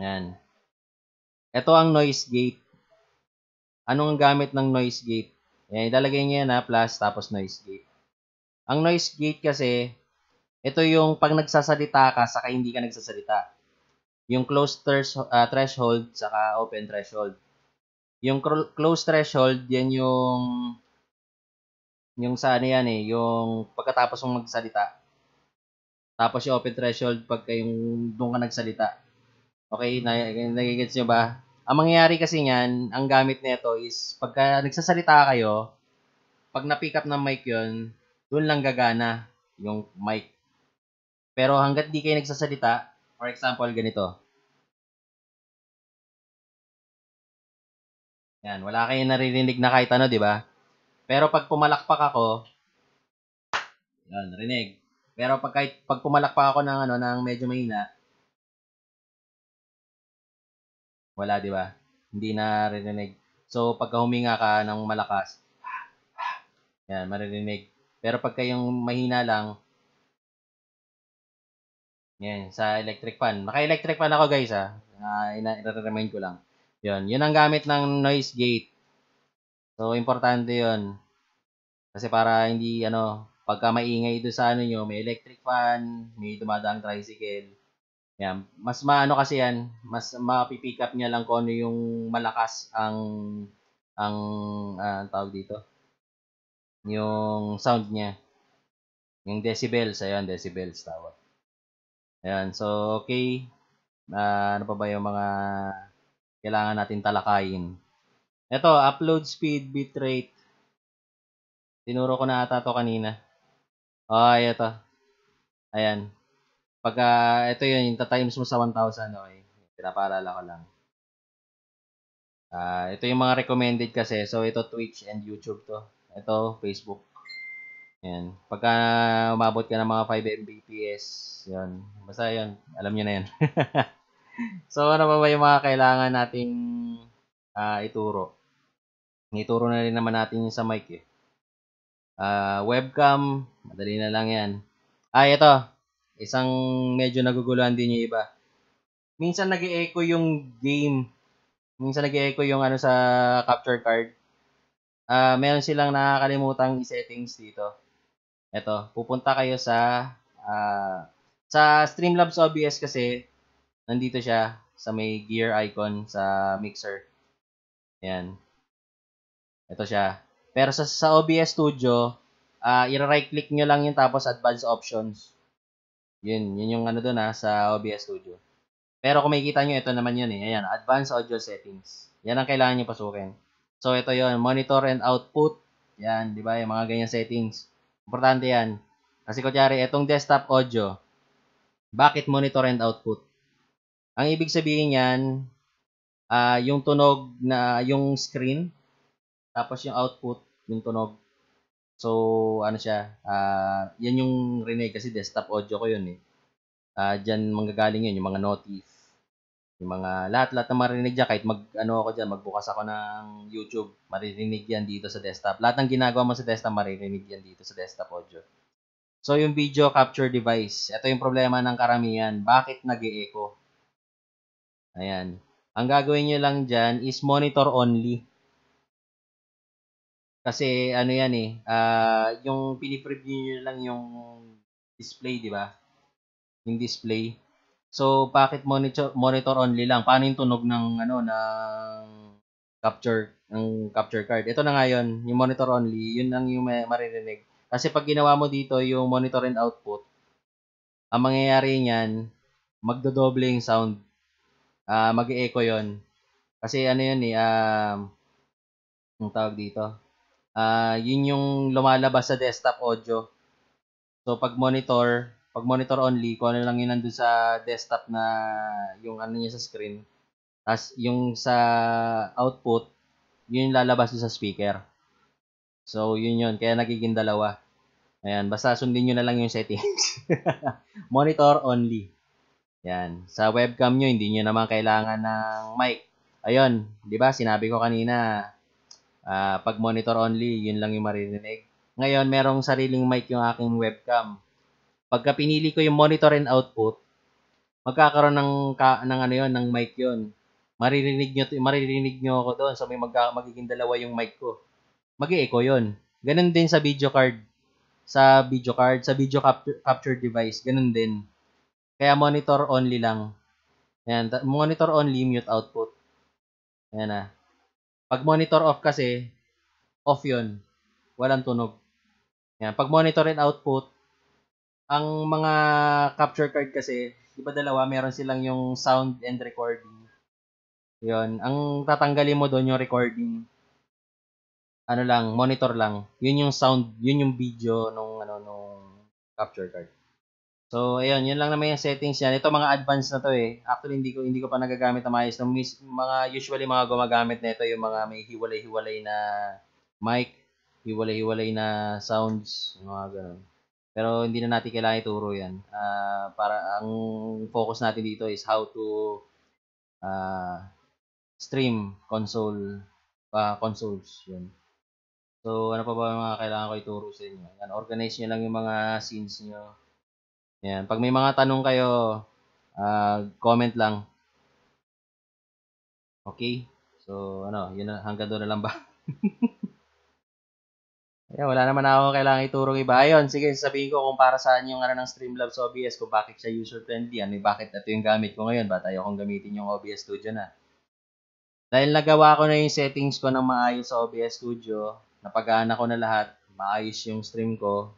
Ayan. Ito ang noise gate. Anong gamit ng noise gate? Ayan, eh, ilalagay niya na plus tapos noise gate. Ang noise gate kasi, ito yung pag nagsasalita ka, saka hindi ka nagsasalita. Yung closed uh, ah, threshold, saka open threshold. Yung closed threshold, yan yung yung sa ano yan eh, yung pagkatapos mong magsalita. Tapos yung open threshold pagka yung doon ka nagsalita. Okay, nagigits nyo ba? Ang mangyayari kasi niyan, ang gamit nito is pagka nagsasalita kayo, pag na-pick up ng mic 'yon, doon lang gagana yung mic. Pero hangga't di kayo nagsasalita, for example, ganito. Yan, wala kayong naririnig na kahit ano, 'di ba? Pero pag pumalakpak ako, yan, rinig. Pero pag kahit, pag pumalakpak ako ng ano ng medyo mahina, Wala, di ba? Hindi naririnig. So, pagka huminga ka ng malakas, yan, maririnig. Pero pagka yung mahina lang, yan, sa electric fan. Naka-electric fan ako, guys, ah Uh, ah, ina-remind ko lang. Yun, yun ang gamit ng noise gate. So, importante yun. Kasi para hindi, ano, pagka maingay doon sa ano nyo, may electric fan, may dumadaang tricycle, yan. Mas maano kasi yan, mas mapipick up niya lang kung ano yung malakas ang ang uh, tawag dito. Yung sound niya. Yung decibels, ayan, decibels tawag. Ayan, so okay. Uh, ano pa ba yung mga kailangan natin talakayin? Ito, upload speed, bitrate. Tinuro ko na ata to kanina. Oh, ito. Ayan. Pagka, uh, ito yun, yung tatimes mo sa 1,000, okay? Pinapaalala ko lang. Uh, ito yung mga recommended kasi. So, ito Twitch and YouTube to. Ito, Facebook. Yan. Pagka umabot ka ng mga 5 Mbps, yan. Basta yan. Alam nyo na yan. so, ano ba ba yung mga kailangan nating uh, ituro? Ituro na rin naman natin yung sa mic eh. Uh, webcam, madali na lang yan. Ay, ito. Isang medyo naguguluhan din yung iba. Minsan nag echo yung game. Minsan nag echo yung ano sa capture card. Uh, meron silang nakakalimutang settings dito. Ito, pupunta kayo sa uh, sa Streamlabs OBS kasi nandito siya sa may gear icon sa mixer. Yan. Ito siya. Pero sa, sa OBS Studio, uh, ah, i-right click nyo lang yun tapos advanced options. Yun, yun yung ano doon ha, ah, sa OBS Studio. Pero kung makikita nyo, ito naman yun eh. Ayan, Advanced Audio Settings. Yan ang kailangan nyo pasukin. So, ito yon Monitor and Output. Yan, di ba? Yung mga ganyan settings. Importante yan. Kasi kunyari, itong desktop audio, bakit monitor and output? Ang ibig sabihin niyan, uh, ah, yung tunog na, yung screen, tapos yung output, yung tunog, So, ano siya, uh, yan yung Rene kasi desktop audio ko yun eh. Uh, ah, Diyan manggagaling yun, yung mga notice. yung mga lahat-lahat na marinig dyan, kahit mag, ano ako dyan, magbukas ako ng YouTube, maririnig yan dito sa desktop. Lahat ng ginagawa mo sa desktop, maririnig yan dito sa desktop audio. So, yung video capture device, ito yung problema ng karamihan. Bakit nag echo Ayan. Ang gagawin nyo lang dyan is monitor only. Kasi ano yan eh, uh, yung pinipreview nyo lang yung display, di ba? Yung display. So, packet monitor, monitor only lang. Paano yung tunog ng, ano, ng capture, ng capture card? Ito na nga yun, yung monitor only, yun lang yung maririnig. Kasi pag ginawa mo dito yung monitor and output, ang mangyayari niyan, magdodobling sound. Uh, mag-echo yon Kasi ano yun eh, um, uh, yung tawag dito, uh, yun yung lumalabas sa desktop audio. So pag monitor, pag monitor only, kung ano lang yun nandun sa desktop na yung ano niya sa screen. Tapos yung sa output, yun yung lalabas sa speaker. So yun yun, kaya nagiging dalawa. Ayan, basta sundin nyo na lang yung settings. monitor only. Yan. Sa webcam nyo, hindi nyo naman kailangan ng mic. Ayun, di ba? Sinabi ko kanina, Uh, pag monitor only, yun lang yung maririnig. Ngayon, merong sariling mic yung aking webcam. Pagka pinili ko yung monitor and output, magkakaroon ng ka, ng ano yon ng mic yon. Maririnig niyo maririnig niyo ako doon so may magka, magiging dalawa yung mic ko. Magi-echo yon. Ganun din sa video card sa video card, sa video capture, capture device, ganun din. Kaya monitor only lang. Ayan, monitor only mute output. Ayan ah. Pag monitor off kasi, off yun. Walang tunog. Yan. Pag monitor and output, ang mga capture card kasi, iba dalawa, meron silang yung sound and recording. Yun. Ang tatanggalin mo doon yung recording. Ano lang, monitor lang. Yun yung sound, yun yung video nung ano nung capture card. So, ayun, yun lang naman yung settings yan. Ito mga advanced na to eh. Actually, hindi ko hindi ko pa nagagamit na maayos. Ng mga usually mga gumagamit nito yung mga may hiwalay-hiwalay na mic, hiwalay-hiwalay na sounds, mga ganun. Pero hindi na natin kailangan ituro yan. Uh, para ang focus natin dito is how to uh, stream console pa uh, consoles yun. So ano pa ba mga kailangan ko ituro sa inyo? Yan, organize niyo lang yung mga scenes niyo yan. Pag may mga tanong kayo, uh, comment lang. Okay? So, ano, yun na, hanggang doon na lang ba? Ayan, wala naman ako kailangan iturong iba. Ayun, sige, sabihin ko kung para saan yung ano ng Streamlabs OBS, kung bakit siya user-friendly, ano, bakit ito yung gamit ko ngayon, ba't ayaw kong gamitin yung OBS Studio na. Dahil nagawa ko na yung settings ko ng maayos sa OBS Studio, napagana ko na lahat, maayos yung stream ko,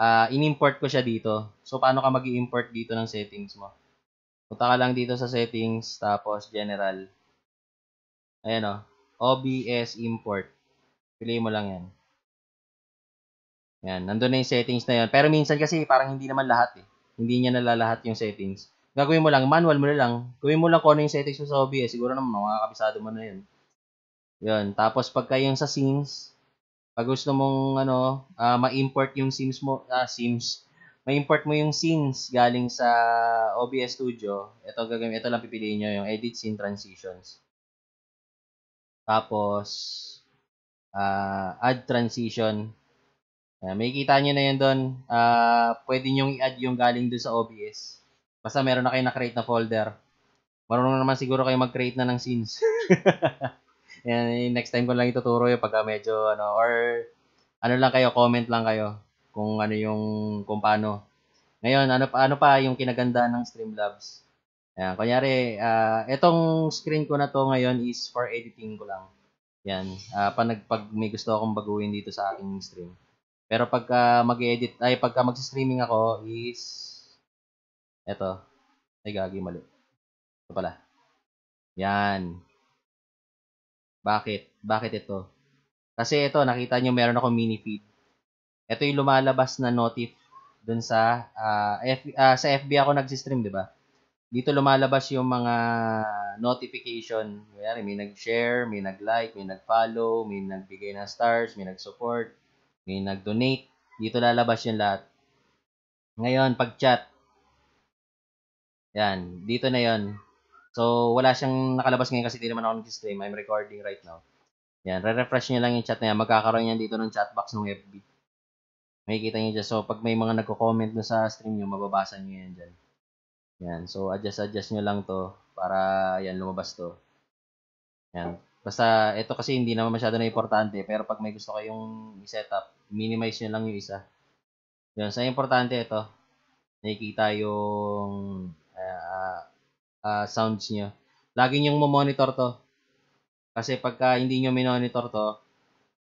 uh, in-import ko siya dito. So, paano ka mag import dito ng settings mo? Punta ka lang dito sa settings, tapos general. Ayan oh. o. OBS import. Pili mo lang yan. Yan. Nandun na yung settings na yan. Pero minsan kasi parang hindi naman lahat eh. Hindi niya nalalahat yung settings. Gagawin mo lang. Manual mo na lang. Gawin mo lang kung ano yung settings mo sa OBS. Siguro naman makakabisado mo na yun. Yun. Tapos pagka yung sa scenes, pag gusto mong ano, uh, ma-import yung Sims mo, uh, Sims, ma-import mo yung scenes galing sa OBS Studio. Ito gagawin, ito lang pipiliin niyo yung edit scene transitions. Tapos uh, add transition. Uh, may kita nyo na yan doon. Uh, pwede nyo i-add yung galing doon sa OBS. Basta meron na kayo na-create na folder. Marunong naman siguro kayo mag-create na ng scenes. Yan, eh, next time ko lang ituturo yung pagka medyo ano, or ano lang kayo, comment lang kayo kung ano yung, kung paano. Ngayon, ano pa, ano pa yung kinaganda ng Streamlabs? Ayan, kunyari, uh, ah, itong screen ko na to ngayon is for editing ko lang. Yan, uh, pag, pag may gusto akong baguhin dito sa aking stream. Pero pagka mag-edit, ay pagka mag-streaming ako is, eto, ay gagi mali. Ito pala. Yan. Bakit? Bakit ito? Kasi ito, nakita nyo meron akong mini feed. Ito yung lumalabas na notif dun sa, uh, F, uh, sa FB ako nagsistream, di ba? Dito lumalabas yung mga notification. Kaya may nag-share, may nag-like, may nag-follow, may nagbigay ng stars, may nag-support, may nag-donate. Dito lalabas yung lahat. Ngayon, pag-chat. Yan, dito na yon So, wala siyang nakalabas ngayon kasi di naman ako nag-stream. I'm recording right now. Yan, re-refresh nyo lang yung chat na yan. Magkakaroon yan dito ng chat box ng FB. Makikita nyo dyan. So, pag may mga nagko-comment na sa stream nyo, mababasa nyo yan dyan. Yan, so adjust-adjust nyo lang to para yan, lumabas to. Yan. Basta, ito kasi hindi naman masyado na importante, pero pag may gusto kayong i-setup, minimize nyo lang yung isa. Yan, so, importante ito, nakikita yung uh, sounds nyo. Lagi nyong monitor to. Kasi pagka hindi nyo minonitor to,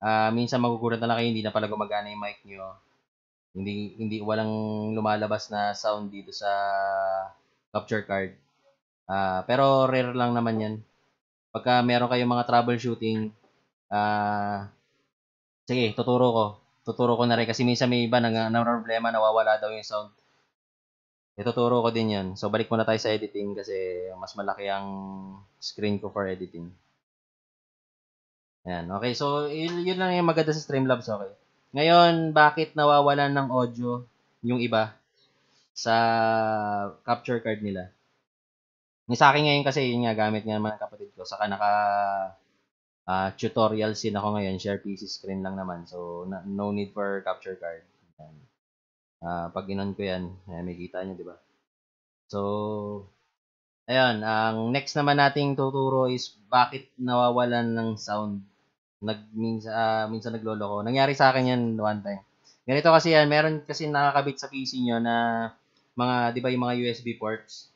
uh, minsan magugulat na lang kayo, hindi na pala gumagana yung mic nyo. Hindi, hindi walang lumalabas na sound dito sa capture card. Uh, pero rare lang naman yan. Pagka meron kayong mga troubleshooting, uh, sige, tuturo ko. Tuturo ko na rin kasi minsan may iba nang na problema nawawala daw yung sound. Ituturo ko din yan. So, balik muna tayo sa editing kasi mas malaki ang screen ko for editing. Ayan. Okay, so yun, lang yung maganda sa Streamlabs. Okay. Ngayon, bakit nawawalan ng audio yung iba sa capture card nila? Yung sa akin ngayon kasi, yun nga, gamit nga naman kapatid ko. Saka naka uh, tutorial scene ako ngayon. Share PC screen lang naman. So, na, no need for capture card. Ayan uh, pag inon ko yan, ayan, may kita nyo, di ba? So, ayan, ang next naman nating tuturo is bakit nawawalan ng sound. Nag, minsan, uh, ah, minsan nagloloko. Nangyari sa akin yan one time. Ganito kasi yan, meron kasi nakakabit sa PC nyo na mga, di ba yung mga USB ports?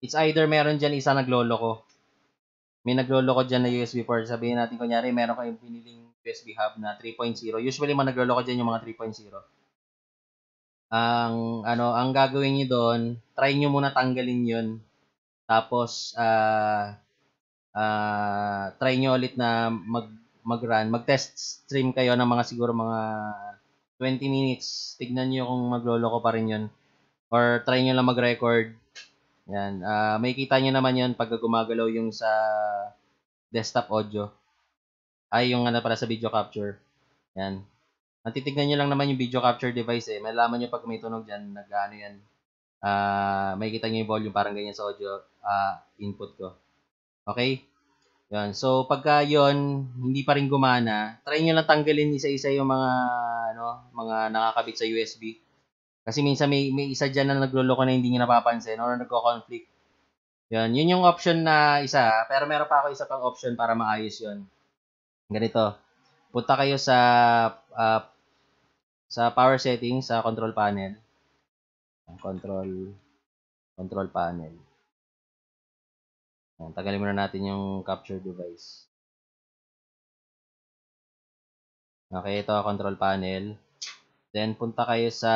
It's either meron diyan isa nagloloko. May nagloloko dyan na USB port. Sabihin natin, kunyari, meron kayong piniling USB hub na 3.0. Usually, mga nagloloko dyan yung mga 3.0 ang ano ang gagawin niyo doon try niyo muna tanggalin 'yon. tapos uh, uh, try niyo ulit na mag mag-run mag-test stream kayo ng mga siguro mga 20 minutes tignan niyo kung magloloko pa rin 'yon or try niyo lang mag-record yan uh, ah, makikita niyo naman yun pag gumagalaw yung sa desktop audio ay yung ano para sa video capture yan Natitignan nyo lang naman yung video capture device eh. Malaman nyo pag may tunog dyan, nag-ano yan. Uh, ah, may kita nyo yung volume, parang ganyan sa audio uh, input ko. Okay? Yan. So, pagka yun, hindi pa rin gumana, try nyo lang tanggalin isa-isa yung mga, ano, mga nakakabit sa USB. Kasi minsan may, may isa dyan na nagloloko na hindi nyo napapansin or nagko-conflict. Yan. Yun yung option na isa. Pero meron pa ako isa pang option para maayos yun. Ganito. Punta kayo sa uh, sa power settings sa control panel control control panel Ayan, tagalin muna natin yung capture device okay ito ang control panel then punta kayo sa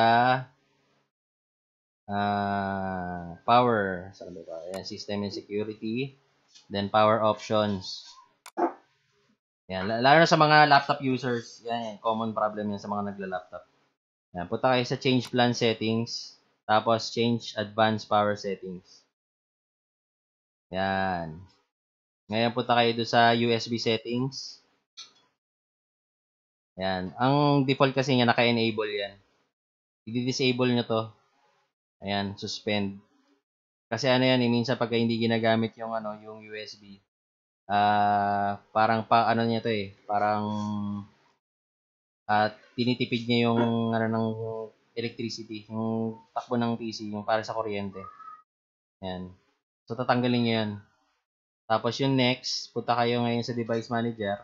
uh, power sa ba Ayan, system and security then power options yan, lalo na sa mga laptop users, yan, yan common problem yan sa mga nagla-laptop. Yan, punta kayo sa change plan settings, tapos change advanced power settings. Yan. Ngayon punta kayo do sa USB settings. Yan, ang default kasi niya naka-enable yan. I-disable nyo to. Ayan, suspend. Kasi ano yan, eh, minsan pagka hindi ginagamit yung ano, yung USB, uh, parang pa ano niya to eh, parang at uh, tinitipid niya yung ano ng electricity, yung takbo ng PC, yung para sa kuryente. Yan. So tatanggalin niya yan. Tapos yung next, punta kayo ngayon sa device manager.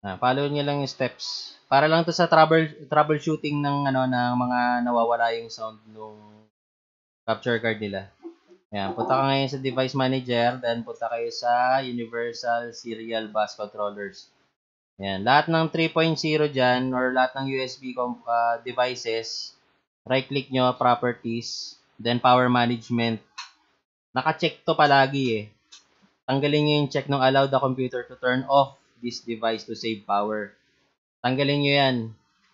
Ah, follow niyo lang yung steps. Para lang to sa trouble troubleshooting ng ano ng mga nawawala yung sound ng capture card nila. Ayan, punta ka ngayon sa Device Manager, then punta kayo sa Universal Serial Bus Controllers. Ayan, lahat ng 3.0 dyan, or lahat ng USB uh, ah, devices, right-click nyo, Properties, then Power Management. Naka-check to palagi eh. Tanggalin nyo yung check ng allow the computer to turn off this device to save power. Tanggalin nyo yan.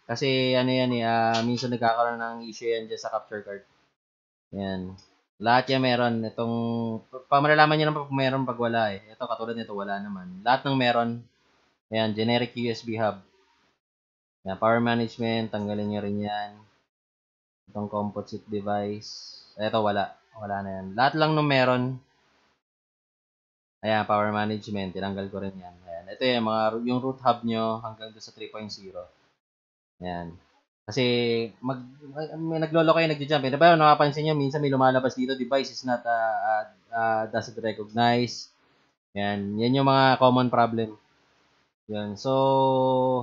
Kasi ano yan eh, uh, minsan nagkakaroon ng issue yan dyan sa capture card. Ayan. Lahat yan meron. Itong, pa, malalaman nyo lang kung meron pag wala eh. Ito, katulad nito, wala naman. Lahat ng meron, ayan, generic USB hub. Ayan, power management, tanggalin nyo rin yan. Itong composite device. Ito, wala. Wala na yan. Lahat lang nung meron, ayan, power management, tinanggal ko rin yan. Ayan, ito yung mga, yung root hub nyo hanggang doon sa 3.0. Ayan. Kasi mag, may naglolo kayo nagja-jump. Eh, diba napapansin niyo minsan may lumalabas dito device is not uh, uh, uh doesn't recognize. Yan, yan yung mga common problem. Yan. So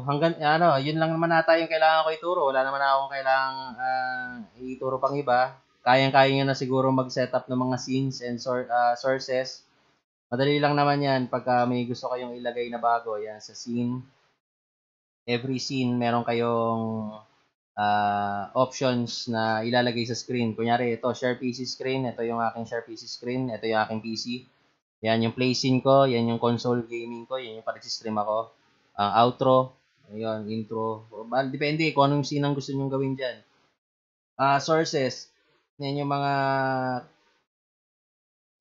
hanggang ano, yun lang naman ata yung kailangan ko ituro. Wala naman akong kailangang uh, ituro pang iba. Kayang-kaya niyo na siguro mag-setup ng mga scenes and sor- uh, sources. Madali lang naman 'yan pagka may gusto kayong ilagay na bago yan sa scene. Every scene meron kayong uh, options na ilalagay sa screen. Kunyari, ito, share PC screen. Ito yung aking share PC screen. Ito yung aking PC. Yan yung placing ko. Yan yung console gaming ko. Yan yung pag-stream ako. Uh, outro. Ayun, intro. Well, depende kung anong sinang gusto nyong gawin dyan. Uh, sources. Yan yung mga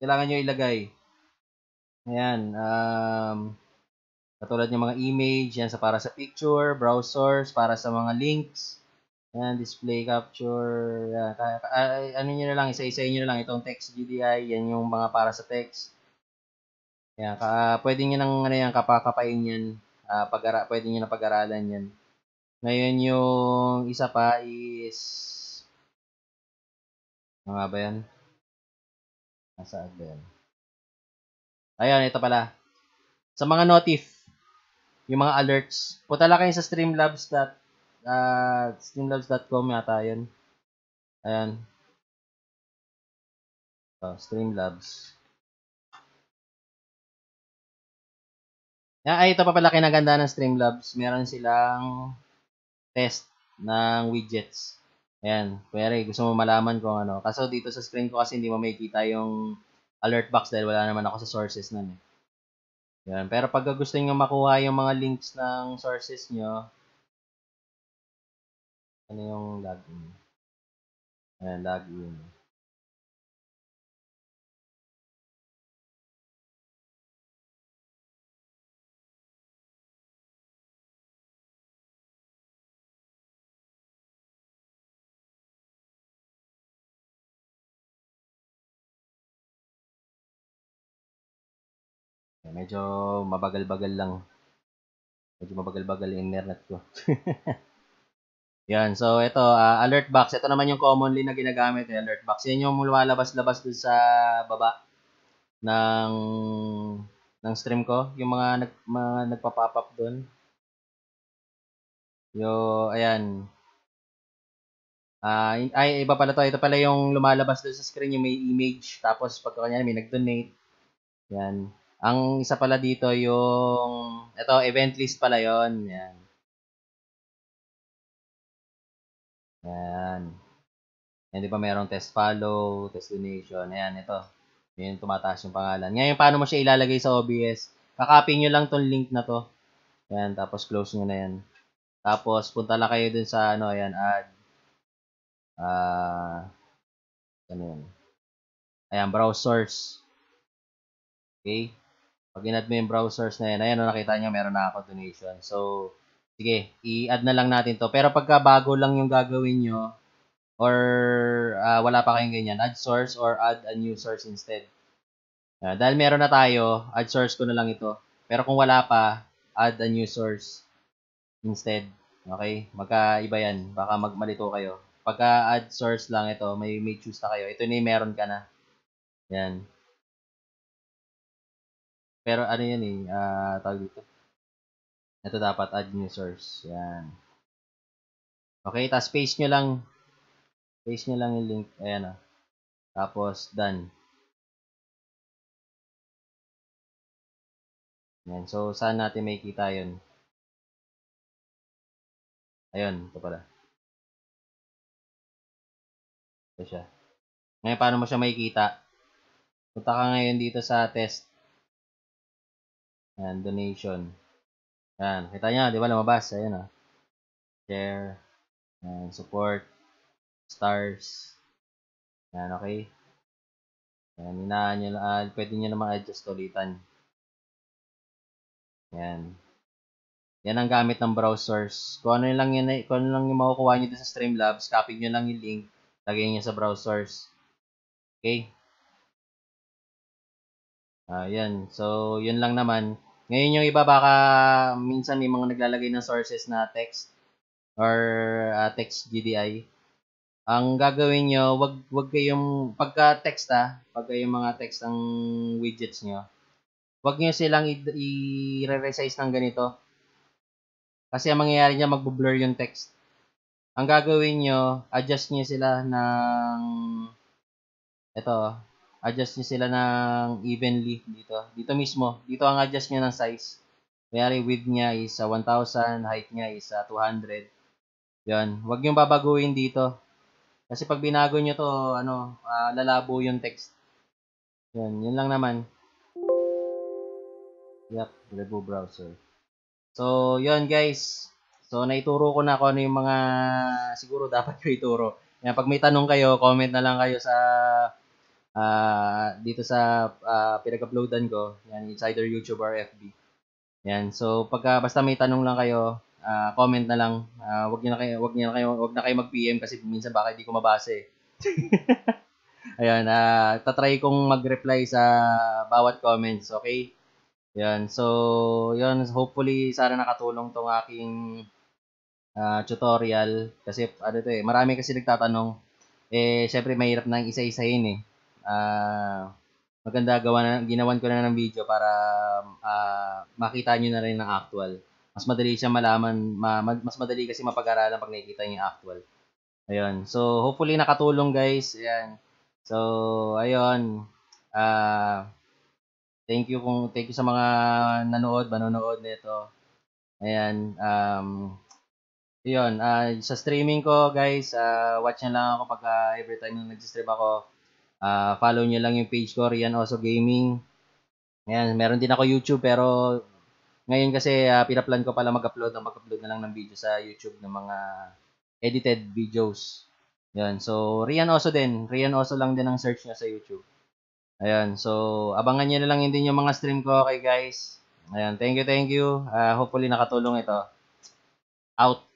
kailangan nyo ilagay. Ayan. Um, katulad ng mga image. Yan sa para sa picture, browsers, para sa mga links yan, display capture. Yan. Ah, ano nyo na lang, isa-isa nyo na lang. Itong text GDI, yan yung mga para sa text. Yan, ka, ah, pwede nyo nang ano yan, kapakapain yan. Uh, ah, pag pwede nyo na pag-aralan yan. Ngayon yung isa pa is ano nga ba yan? Nasaan ba yan? Ayan, ito pala. Sa mga notif, yung mga alerts, punta lang kayo sa streamlabs.com uh, streamlabs.com yata yun. Ayan. Oh, streamlabs. Yeah, ay ito pa pala kinaganda ng Streamlabs. Meron silang test ng widgets. Ayan. Kunyari, gusto mo malaman kung ano. Kaso dito sa screen ko kasi hindi mo makikita yung alert box dahil wala naman ako sa sources nun eh. Ayan. Pero pag gusto nyo makuha yung mga links ng sources nyo, ano yung login? Ayan, login. Medyo mabagal-bagal lang. Medyo mabagal-bagal yung internet ko. Yan. So, ito, uh, ah, alert box. Ito naman yung commonly na ginagamit, eh, alert box. Yan yung lumalabas-labas dun sa baba ng ng stream ko. Yung mga, nag, mga nagpa-pop up dun. Yo, ayan. Uh, ay, iba pala to. Ito pala yung lumalabas dun sa screen, yung may image. Tapos, pagka kanya, may nag-donate. Yan. Ang isa pala dito yung, ito, event list pala yon Yan. Ayan. Ayan, di ba mayroong test follow, test donation. Ayan, ito. Ayan, tumataas yung pangalan. Ngayon, paano mo siya ilalagay sa OBS? Kakopy nyo lang tong link na to. Ayan, tapos close nyo na yan. Tapos, punta lang kayo dun sa, ano, ayan, add. Ah, uh, ano yan? Ayan, browsers. Okay? Pag inad mo yung browsers na yan, ayan, no, oh, nakita nyo, meron na ako donation. So, sige, i-add na lang natin to. Pero pagka bago lang yung gagawin nyo, or uh, wala pa kayong ganyan, add source or add a new source instead. Uh, dahil meron na tayo, add source ko na lang ito. Pero kung wala pa, add a new source instead. Okay? Magkaiba yan. Baka magmalito kayo. Pagka add source lang ito, may, may choose na kayo. Ito na yung meron ka na. Yan. Pero ano yan eh, uh, tawag dito ito dapat add new source. Yan. Okay, tapos paste nyo lang. Paste nyo lang yung link. Ayan o. Ah. Tapos, done. Yan. So, saan natin may kita yun? Ayun, ito pala. Ito siya. Ngayon, paano mo siya makikita? Punta ka ngayon dito sa test. Ayan, donation. Donation. Yan. Kita nyo, di ba lumabas? Ayan o. Oh. Ah. Share. Yan. Support. Stars. Yan, okay. Yan, hinaan nyo. Uh, pwede nyo naman adjust ulitan. Yan. Yan ang gamit ng browsers. Kung ano lang yun, kung ano lang yung makukuha nyo sa Streamlabs, copy nyo lang yung link, lagay nyo sa browsers. Okay? Ayan. Ah, yan. so, yun lang naman. Ngayon yung iba baka minsan may mga naglalagay ng sources na text or uh, text GDI. Ang gagawin nyo, wag wag kayong pagka text ah, pagka yung mga text ang widgets nyo, wag nyo silang i-resize ng ganito. Kasi ang mangyayari niya magbo-blur yung text. Ang gagawin nyo, adjust nyo sila ng ito, adjust niya sila ng evenly dito. Dito mismo. Dito ang adjust niya ng size. Kanyari, width niya is 1,000. Uh, height niya is 200. Uh, Yan. Huwag nyo babaguhin dito. Kasi pag binago niyo to, ano, uh, lalabo yung text. Yan. Yun lang naman. Yep. Lebo browser. So, yun guys. So, naituro ko na kung ano yung mga siguro dapat ko ituro. Yan. Pag may tanong kayo, comment na lang kayo sa uh, dito sa uh, pinag-uploadan ko. Yan, insider either YouTube or FB. Yan. So, pagka basta may tanong lang kayo, uh, comment na lang. Uh, wag niyo na kayo wag niyo na kayo wag na kayo mag-PM kasi minsan baka hindi ko mabasa eh. Ayan, uh, tatry kong mag-reply sa bawat comments, okay? Yan. So, yun, hopefully sana nakatulong tong aking uh, tutorial kasi ano to eh, marami kasi nagtatanong eh syempre mahirap nang isa-isahin eh uh, maganda gawa na, ginawan ko na ng video para uh, makita nyo na rin ng actual. Mas madali siya malaman, ma, mas madali kasi mapag-aralan pag nakikita niyo yung actual. Ayun. So, hopefully nakatulong guys. Ayan. So, ayun. Uh, thank you kung thank you sa mga nanood, manonood nito. Ayan. Um, ayun. uh, sa streaming ko, guys, uh, watch na lang ako pag uh, every time na nag-stream ako. Uh, follow nyo lang yung page ko, Rian Oso Gaming. Ayan, meron din ako YouTube pero ngayon kasi uh, pinaplan ko pala mag-upload ng mag-upload na lang ng video sa YouTube ng mga edited videos. Yan. So, Rian Oso din. Rian Oso lang din ang search niya sa YouTube. Ayan. So, abangan niyo na lang din yung mga stream ko. Okay, guys? Ayan. Thank you, thank you. Uh, hopefully, nakatulong ito. Out.